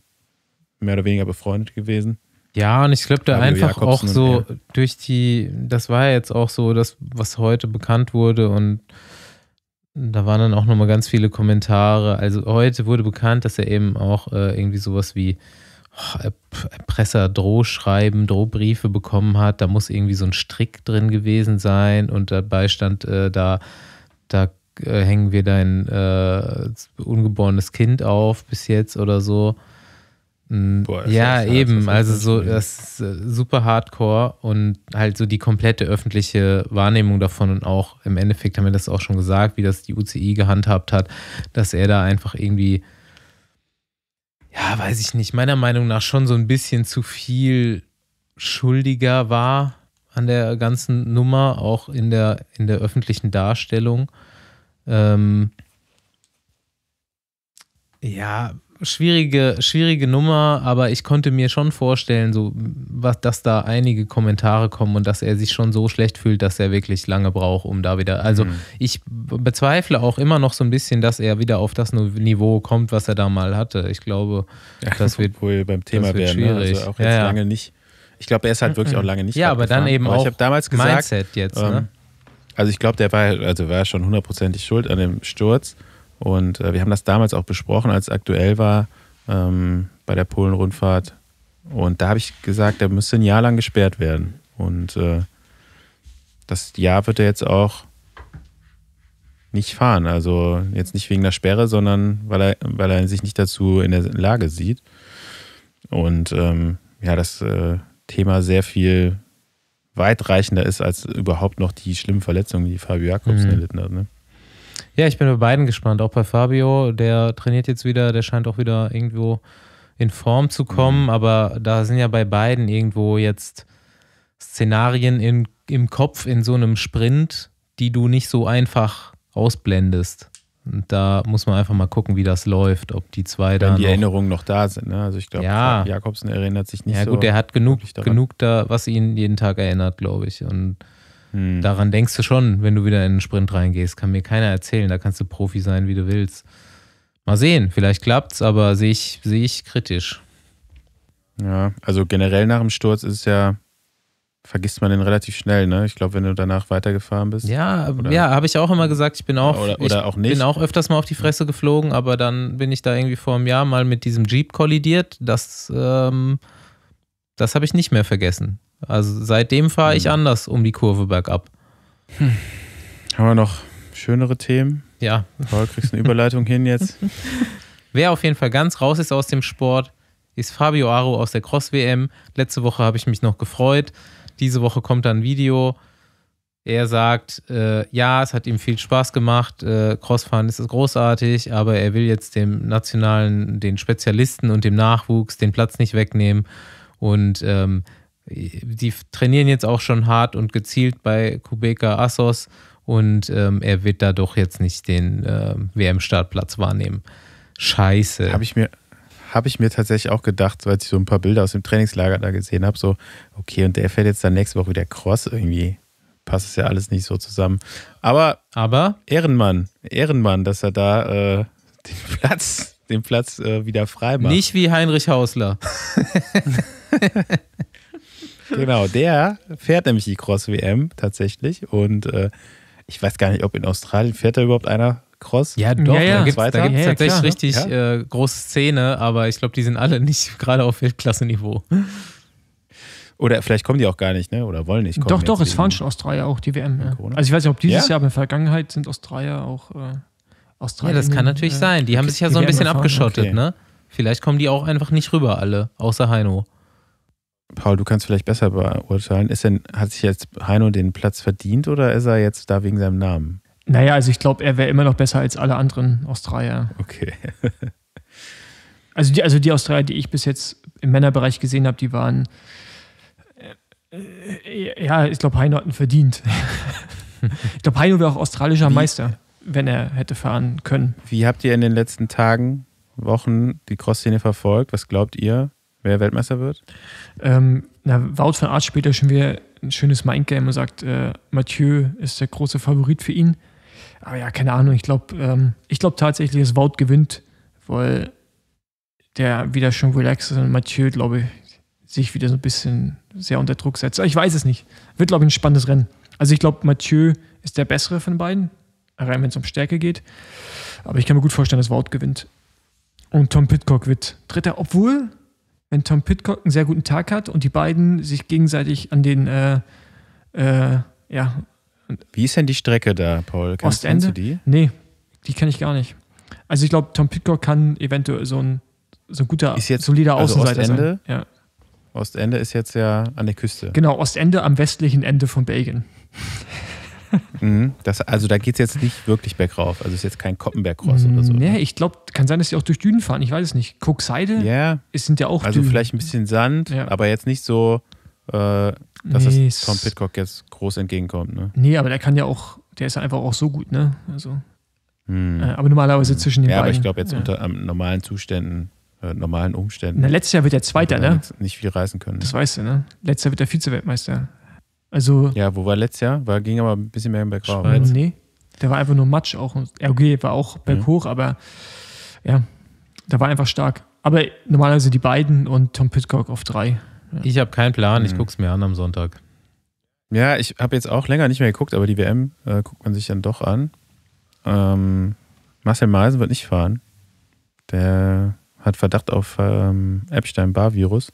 mehr oder weniger befreundet gewesen. Ja, und ich glaube, da einfach Jakobsen auch so durch die, das war ja jetzt auch so das, was heute bekannt wurde und da waren dann auch nochmal ganz viele Kommentare. Also heute wurde bekannt, dass er eben auch äh, irgendwie sowas wie oh, Erpresser, Drohschreiben, Drohbriefe bekommen hat. Da muss irgendwie so ein Strick drin gewesen sein und dabei stand äh, da, da äh, hängen wir dein äh, ungeborenes Kind auf bis jetzt oder so. Mhm. Boah, ja, eben. Also so das äh, super Hardcore und halt so die komplette öffentliche Wahrnehmung davon und auch im Endeffekt haben wir das auch schon gesagt, wie das die UCI gehandhabt hat, dass er da einfach irgendwie, ja, weiß ich nicht, meiner Meinung nach schon so ein bisschen zu viel schuldiger war an der ganzen Nummer, auch in der, in der öffentlichen Darstellung. Ähm, ja, schwierige, schwierige Nummer, aber ich konnte mir schon vorstellen, so, was, dass da einige Kommentare kommen und dass er sich schon so schlecht fühlt, dass er wirklich lange braucht, um da wieder. Also mhm. ich bezweifle auch immer noch so ein bisschen, dass er wieder auf das Niveau kommt, was er da mal hatte. Ich glaube, ja, das wird wohl beim Thema werden. Schwierig. Ne? Also auch jetzt ja, ja. lange nicht. Ich glaube, er ist halt wirklich auch lange nicht. Ja, aber dann eben aber auch. Ich habe damals gesagt, Mindset jetzt. Ne? Ähm, ne? Also ich glaube, der war halt, also war schon hundertprozentig schuld an dem Sturz. Und äh, wir haben das damals auch besprochen, als es aktuell war ähm, bei der Polen-Rundfahrt. Und da habe ich gesagt, er müsste ein Jahr lang gesperrt werden. Und äh, das Jahr wird er jetzt auch nicht fahren. Also jetzt nicht wegen der Sperre, sondern weil er, weil er sich nicht dazu in der Lage sieht. Und ähm, ja, das äh, Thema sehr viel weitreichender ist als überhaupt noch die schlimmen Verletzungen, die Fabio Jakobs mhm. erlitten hat. Ne? Ja, ich bin bei beiden gespannt. Auch bei Fabio, der trainiert jetzt wieder, der scheint auch wieder irgendwo in Form zu kommen. Mhm. Aber da sind ja bei beiden irgendwo jetzt Szenarien in, im Kopf in so einem Sprint, die du nicht so einfach ausblendest. Und da muss man einfach mal gucken, wie das läuft, ob die zwei da. Wenn die noch Erinnerungen noch da sind, ne? Also ich glaube, ja. Jakobsen erinnert sich nicht so. Ja, gut, so der hat genug, genug da, was ihn jeden Tag erinnert, glaube ich. Und hm. Daran denkst du schon, wenn du wieder in den Sprint reingehst. Kann mir keiner erzählen, da kannst du Profi sein, wie du willst. Mal sehen, vielleicht klappt's, aber sehe ich, sehe ich kritisch. Ja, also generell nach dem Sturz ist es ja, vergisst man den relativ schnell, ne? Ich glaube, wenn du danach weitergefahren bist. Ja, ja, habe ich auch immer gesagt, ich bin auch, oder, oder ich auch nicht. bin auch öfters mal auf die hm. Fresse geflogen, aber dann bin ich da irgendwie vor einem Jahr mal mit diesem Jeep kollidiert. Das, ähm, das habe ich nicht mehr vergessen. Also seitdem fahre ich hm. anders um die Kurve bergab. Hm. Haben wir noch schönere Themen? Ja. Toll, kriegst du eine Überleitung hin jetzt. Wer auf jeden Fall ganz raus ist aus dem Sport, ist Fabio Aro aus der Cross-WM. Letzte Woche habe ich mich noch gefreut. Diese Woche kommt dann ein Video. Er sagt, äh, ja, es hat ihm viel Spaß gemacht, äh, Crossfahren ist großartig, aber er will jetzt dem Nationalen, den Spezialisten und dem Nachwuchs den Platz nicht wegnehmen. Und ähm, die trainieren jetzt auch schon hart und gezielt bei Kubeka Assos und ähm, er wird da doch jetzt nicht den äh, WM-Startplatz wahrnehmen. Scheiße. Habe ich mir. ich mir tatsächlich auch gedacht, als ich so ein paar Bilder aus dem Trainingslager da gesehen habe, so, okay, und der fährt jetzt dann nächste Woche wieder Cross irgendwie. Passt es ja alles nicht so zusammen. Aber, Aber? Ehrenmann, Ehrenmann, dass er da äh, den Platz, den Platz äh, wieder frei macht. Nicht wie Heinrich Hausler. Genau, der fährt nämlich die Cross-WM tatsächlich und äh, ich weiß gar nicht, ob in Australien fährt da überhaupt einer Cross. Ja, doch, ja, ja. da gibt es tatsächlich klar, richtig äh, große Szene, aber ich glaube, die sind alle nicht gerade auf Weltklasse-Niveau. Oder vielleicht kommen die auch gar nicht, ne? Oder wollen nicht kommen. Doch, doch, es fahren schon Australier auch die WM. Also ich weiß nicht, ob dieses Jahr, aber in der Vergangenheit sind Australier auch äh, Australien. Ja, das kann natürlich äh, sein. Die haben sich ja so ein bisschen abgeschottet, okay. ne? Vielleicht kommen die auch einfach nicht rüber alle, außer Heino. Paul, du kannst vielleicht besser beurteilen. Ist denn, hat sich jetzt Heino den Platz verdient oder ist er jetzt da wegen seinem Namen? Naja, also ich glaube, er wäre immer noch besser als alle anderen Australier. Okay. also, die, also die Australier, die ich bis jetzt im Männerbereich gesehen habe, die waren, äh, äh ja, ich glaube, Heino hat ihn verdient. ich glaube, Heino wäre auch australischer Wie? Meister, wenn er hätte fahren können. Wie habt ihr in den letzten Tagen, Wochen die Cross-Szene verfolgt? Was glaubt ihr? Wer Weltmeister wird? Ähm, na, Wout van Art spielt ja schon wieder ein schönes Mindgame und sagt, äh, Mathieu ist der große Favorit für ihn. Aber ja, keine Ahnung. Ich glaube ähm, glaub tatsächlich, dass Wout gewinnt, weil der wieder schon relaxed ist und Mathieu, glaube ich, sich wieder so ein bisschen sehr unter Druck setzt. Aber ich weiß es nicht. Wird, glaube ich, ein spannendes Rennen. Also ich glaube, Mathieu ist der bessere von beiden, rein wenn es um Stärke geht. Aber ich kann mir gut vorstellen, dass Wout gewinnt. Und Tom Pitcock wird Dritter, obwohl wenn Tom Pitcock einen sehr guten Tag hat und die beiden sich gegenseitig an den, äh, äh, ja. Wie ist denn die Strecke da, Paul? Kennst, Ostende? du die? Nee, die kenne ich gar nicht. Also ich glaube, Tom Pitcock kann eventuell so ein, so ein guter, ist jetzt, solider also Außenseiter Ostende, sein. Ja. Ostende ist jetzt ja an der Küste. Genau, Ostende am westlichen Ende von Belgien. Mhm, das, also da geht es jetzt nicht wirklich bergauf. Also es ist jetzt kein Koppenberg-Cross oder so. Nee, ich glaube, kann sein, dass sie auch durch Dünen fahren. Ich weiß es nicht. Cookseide yeah. sind ja auch Also Dünen. vielleicht ein bisschen Sand, ja. aber jetzt nicht so, äh, dass nee, es Tom Pitcock jetzt groß entgegenkommt. Ne? Nee, aber der kann ja auch, der ist ja einfach auch so gut, ne? Also. Hm. Äh, aber normalerweise zwischen den ja, beiden. Ja, aber ich glaube jetzt ja. unter ähm, normalen Zuständen äh, normalen Umständen. Na, letztes Jahr wird er Zweiter, ne? Nicht viel reisen können. Das ne? weißt du, ne? Letztes Jahr wird er Vize-Weltmeister. Also ja, wo war letztes Jahr? War, ging aber ein bisschen mehr im Bergschweiz. Schweiz. Ne? Nee, der war einfach nur Matsch auch. Okay, war auch mhm. berghoch, mhm. aber ja, der war einfach stark. Aber normalerweise die beiden und Tom Pitcock auf drei. Ja. Ich habe keinen Plan, ich mhm. gucke es mir an am Sonntag. Ja, ich habe jetzt auch länger nicht mehr geguckt, aber die WM äh, guckt man sich dann doch an. Ähm, Marcel Meisen wird nicht fahren. Der hat Verdacht auf ähm, Epstein-Barr-Virus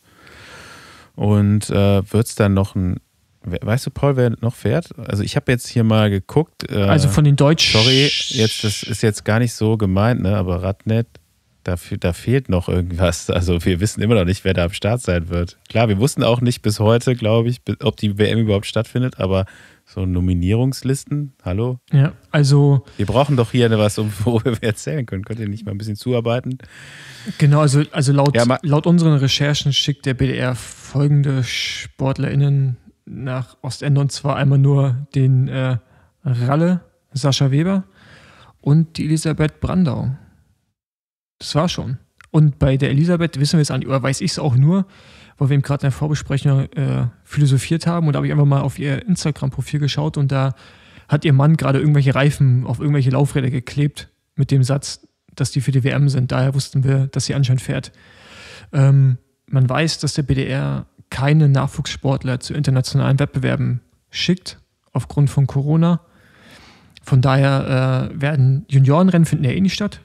und äh, wird es dann noch ein Weißt du, Paul, wer noch fährt? Also ich habe jetzt hier mal geguckt. Äh, also von den Deutschen. Sorry, jetzt, das ist jetzt gar nicht so gemeint, ne? aber Radnet, da, da fehlt noch irgendwas. Also wir wissen immer noch nicht, wer da am Start sein wird. Klar, wir wussten auch nicht bis heute, glaube ich, ob die WM überhaupt stattfindet, aber so Nominierungslisten, hallo? Ja, also... Wir brauchen doch hier was, um, worüber wir erzählen können. Könnt ihr nicht mal ein bisschen zuarbeiten? Genau, also, also laut, ja, laut unseren Recherchen schickt der BDR folgende SportlerInnen nach Ostende und zwar einmal nur den äh, Ralle Sascha Weber und die Elisabeth Brandau. Das war schon. Und bei der Elisabeth wissen wir es an, oder weiß ich es auch nur, weil wir eben gerade in der Vorbesprechung äh, philosophiert haben und da habe ich einfach mal auf ihr Instagram-Profil geschaut und da hat ihr Mann gerade irgendwelche Reifen auf irgendwelche Laufräder geklebt mit dem Satz, dass die für die WM sind. Daher wussten wir, dass sie anscheinend fährt. Ähm, man weiß, dass der BDR keine Nachwuchssportler zu internationalen Wettbewerben schickt, aufgrund von Corona. Von daher äh, werden Juniorenrennen finden ja eh nicht statt.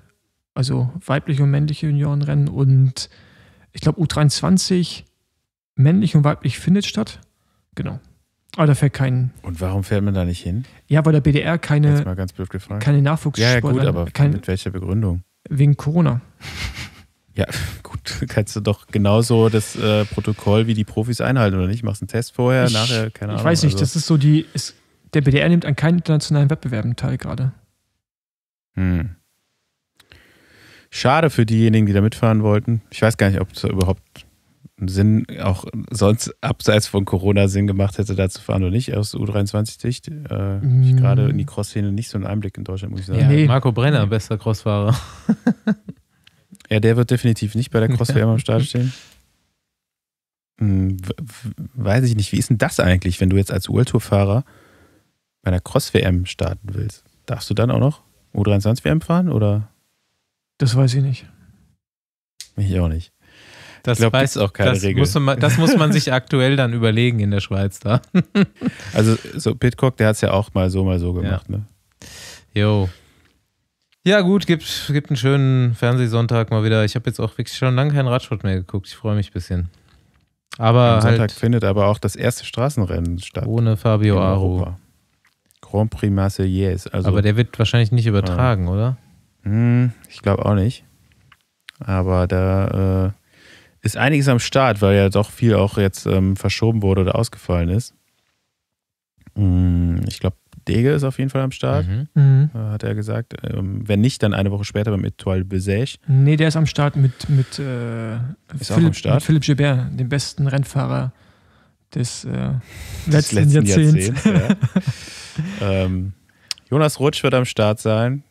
Also weibliche und männliche Juniorenrennen. Und ich glaube, U23 männlich und weiblich findet statt. Genau. Aber da fährt kein. Und warum fährt man da nicht hin? Ja, weil der BDR keine. Keine Nachwuchssportler. Ja, ja, gut, aber kein, mit welcher Begründung? Wegen Corona. Ja, gut, kannst du doch genauso das äh, Protokoll wie die Profis einhalten, oder nicht? Machst einen Test vorher, ich, nachher, keine Ahnung. Ich weiß nicht, also. das ist so die. Ist, der BDR nimmt an keinen internationalen Wettbewerben teil gerade. Hm. Schade für diejenigen, die da mitfahren wollten. Ich weiß gar nicht, ob es überhaupt Sinn, auch sonst abseits von Corona Sinn gemacht hätte, da zu fahren oder nicht, aus U23-Sicht. Äh, mm. Ich hm. gerade in die Cross-Szene nicht so einen Einblick in Deutschland, muss ich sagen. Ja, nee. Marco Brenner, bester Crossfahrer. Ja, der wird definitiv nicht bei der Cross-WM am Start stehen. Hm, weiß ich nicht, wie ist denn das eigentlich, wenn du jetzt als world fahrer bei der Cross-WM starten willst? Darfst du dann auch noch U23-WM fahren oder? Das weiß ich nicht. Ich auch nicht. Das ich glaub, weiß auch keine das Regel. Muss man, das muss man sich aktuell dann überlegen in der Schweiz da. also so Pitcock, der hat es ja auch mal so, mal so gemacht. Ja. Ne? Jo, ja, gut, gibt, gibt einen schönen Fernsehsonntag mal wieder. Ich habe jetzt auch wirklich schon lange keinen Radsport mehr geguckt. Ich freue mich ein bisschen. Aber Am halt Sonntag findet aber auch das erste Straßenrennen statt. Ohne Fabio Aro. Grand Prix Marseillaise. Also, aber der wird wahrscheinlich nicht übertragen, ja. oder? Hm, ich glaube auch nicht. Aber da äh, ist einiges am Start, weil ja doch viel auch jetzt ähm, verschoben wurde oder ausgefallen ist. Hm, ich glaube, Dege ist auf jeden Fall am Start, mhm. mhm. Äh, hat er gesagt. Ähm, wenn nicht, dann eine Woche später beim Etoile Besech. Nee, der ist am Start mit, mit, äh, Philipp, Start? mit Philipp Gilbert, dem besten Rennfahrer des, äh, des letzten, letzten, Jahrzehnts. Jahrzehnts ja. ähm, Jonas Rutsch wird am Start sein.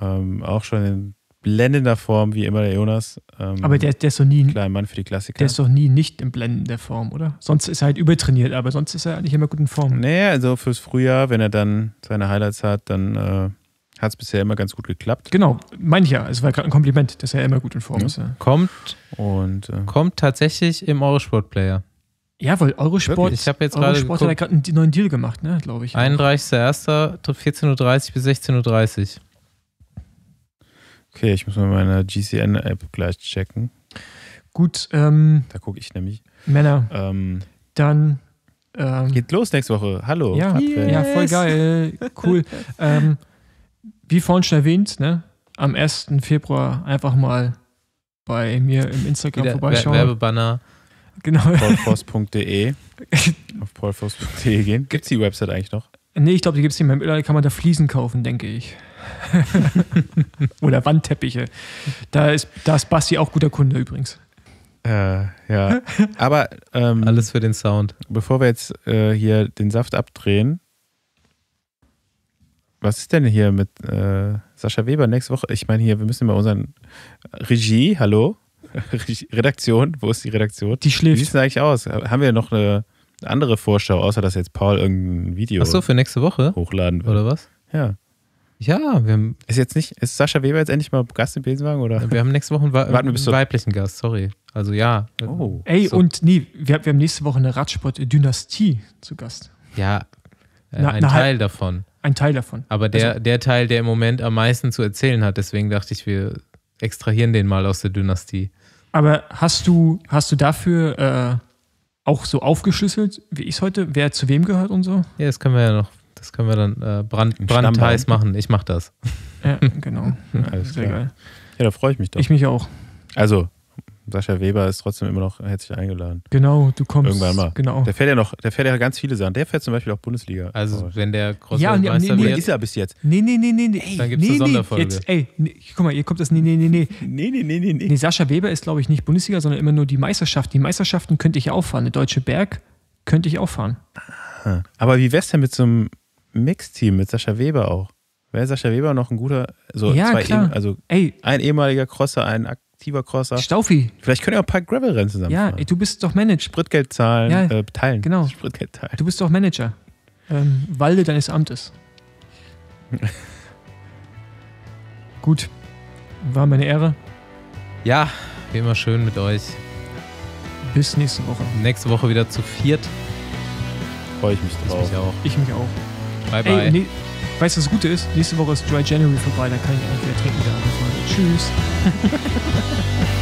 Ähm, auch schon in blendender Form, wie immer der Jonas. Ähm, aber der, der ist doch nie. Kleiner Mann für die Klassiker. Der ist doch nie nicht in blendender Form, oder? Sonst ist er halt übertrainiert, aber sonst ist er nicht immer gut in Form. Nee, also fürs Frühjahr, wenn er dann seine Highlights hat, dann äh, hat es bisher immer ganz gut geklappt. Genau, mein ich ja. Es war gerade ein Kompliment, dass er immer gut in Form ja. ist. Ja. Kommt und äh, kommt tatsächlich im Eurosport-Player. Jawohl, Eurosport. Wirklich? Ich jetzt gerade. Eurosport hat gerade einen neuen Deal gemacht, ne, glaube ich. 31.01. 14.30 Uhr bis 16.30 Uhr. Okay, ich muss mal meine GCN-App gleich checken. Gut. Ähm, da gucke ich nämlich. Männer. Ähm, dann. Ähm, Geht los nächste Woche. Hallo. Ja, yes. ja voll geil. Cool. Ähm, wie vorhin schon erwähnt, ne, am 1. Februar einfach mal bei mir im Instagram Wieder vorbeischauen. Werbebanner. Genau. Paulforst.de. Auf paulforst.de gehen. Gibt es die Website eigentlich noch? Nee, ich glaube, die gibt es nicht mehr. Mittlerweile kann man da Fliesen kaufen, denke ich. Oder Wandteppiche. Da ist, da ist Basti auch guter Kunde übrigens. Äh, ja. Aber ähm, alles für den Sound. Bevor wir jetzt äh, hier den Saft abdrehen, was ist denn hier mit äh, Sascha Weber nächste Woche? Ich meine hier, wir müssen mal unseren Regie, hallo? Redaktion, wo ist die Redaktion? Die schläft. Wie sieht denn eigentlich aus? Haben wir noch eine andere Vorschau, außer dass jetzt Paul irgendein Video Ach so, für nächste Woche hochladen will? Oder was? Ja. Ja, wir haben, Ist jetzt nicht, ist Sascha Weber jetzt endlich mal Gast im Besenwagen oder? wir haben nächste Woche einen, Warten wir weiblichen Gast, sorry. Also ja. Oh. Ey, So. und nee, wir, wir haben nächste Woche eine Radsport-Dynastie zu Gast. Ja, äh, Na- ein na, halt- Teil davon. Ein Teil davon. Aber der, also- der Teil, der im Moment am meisten zu erzählen hat, deswegen dachte ich, wir extrahieren den mal aus der Dynastie. Aber hast du, hast du dafür äh, auch so aufgeschlüsselt, wie ich es heute, wer zu wem gehört und so? Ja, das können wir ja noch das können wir dann äh, brand, brandheiß machen. Ich mache das. Ja, genau. Alles sehr geil. Ja, da freue ich mich doch. Ich mich auch. Also, Sascha Weber ist trotzdem immer noch herzlich eingeladen. Genau, du kommst. Irgendwann mal. Genau. Der fährt ja noch, der fährt ja ganz viele Sachen. Der fährt zum Beispiel auch Bundesliga. Also Aber wenn der Crossfit-Meister ja, nee, nee, wird. ist er bis jetzt. Nee, nee, nee, nee. nee dann gibt es nee, eine Sonderfolge. Jetzt, ey, nee, guck mal, hier kommt das nee, nee, nee, nee. Nee, nee, nee, nee. nee Sascha Weber ist, glaube ich, nicht Bundesliga, sondern immer nur die Meisterschaft. Die Meisterschaften könnte ich auch fahren. Der Deutsche Berg könnte ich auch fahren. Ah, aber wie wär's denn mit so einem Mixteam mit Sascha Weber auch. Wäre Sascha Weber noch ein guter, so ja, zwei, klar. E also ey. ein ehemaliger Crosser, ein aktiver Crosser. Staufi. Vielleicht können wir auch ein paar Gravel-Rennen zusammenfahren. Ja, du bist doch Manager. Spritgeld zahlen, ja, äh, teilen. Genau. Spritgeld teilen. Du bist doch Manager. Ähm, Walde deines Amtes. Gut. War meine Ehre. Ja, wie immer schön mit euch. Bis nächste Woche. Nächste Woche wieder zu viert. Freue ich mich drauf. Ich mich auch. Ich mich auch. Bye, bye. Ey, nee, weißt du, was das Gute ist? Nächste Woche ist Dry January vorbei, dann kann ich auch wieder trinken. Tschüss.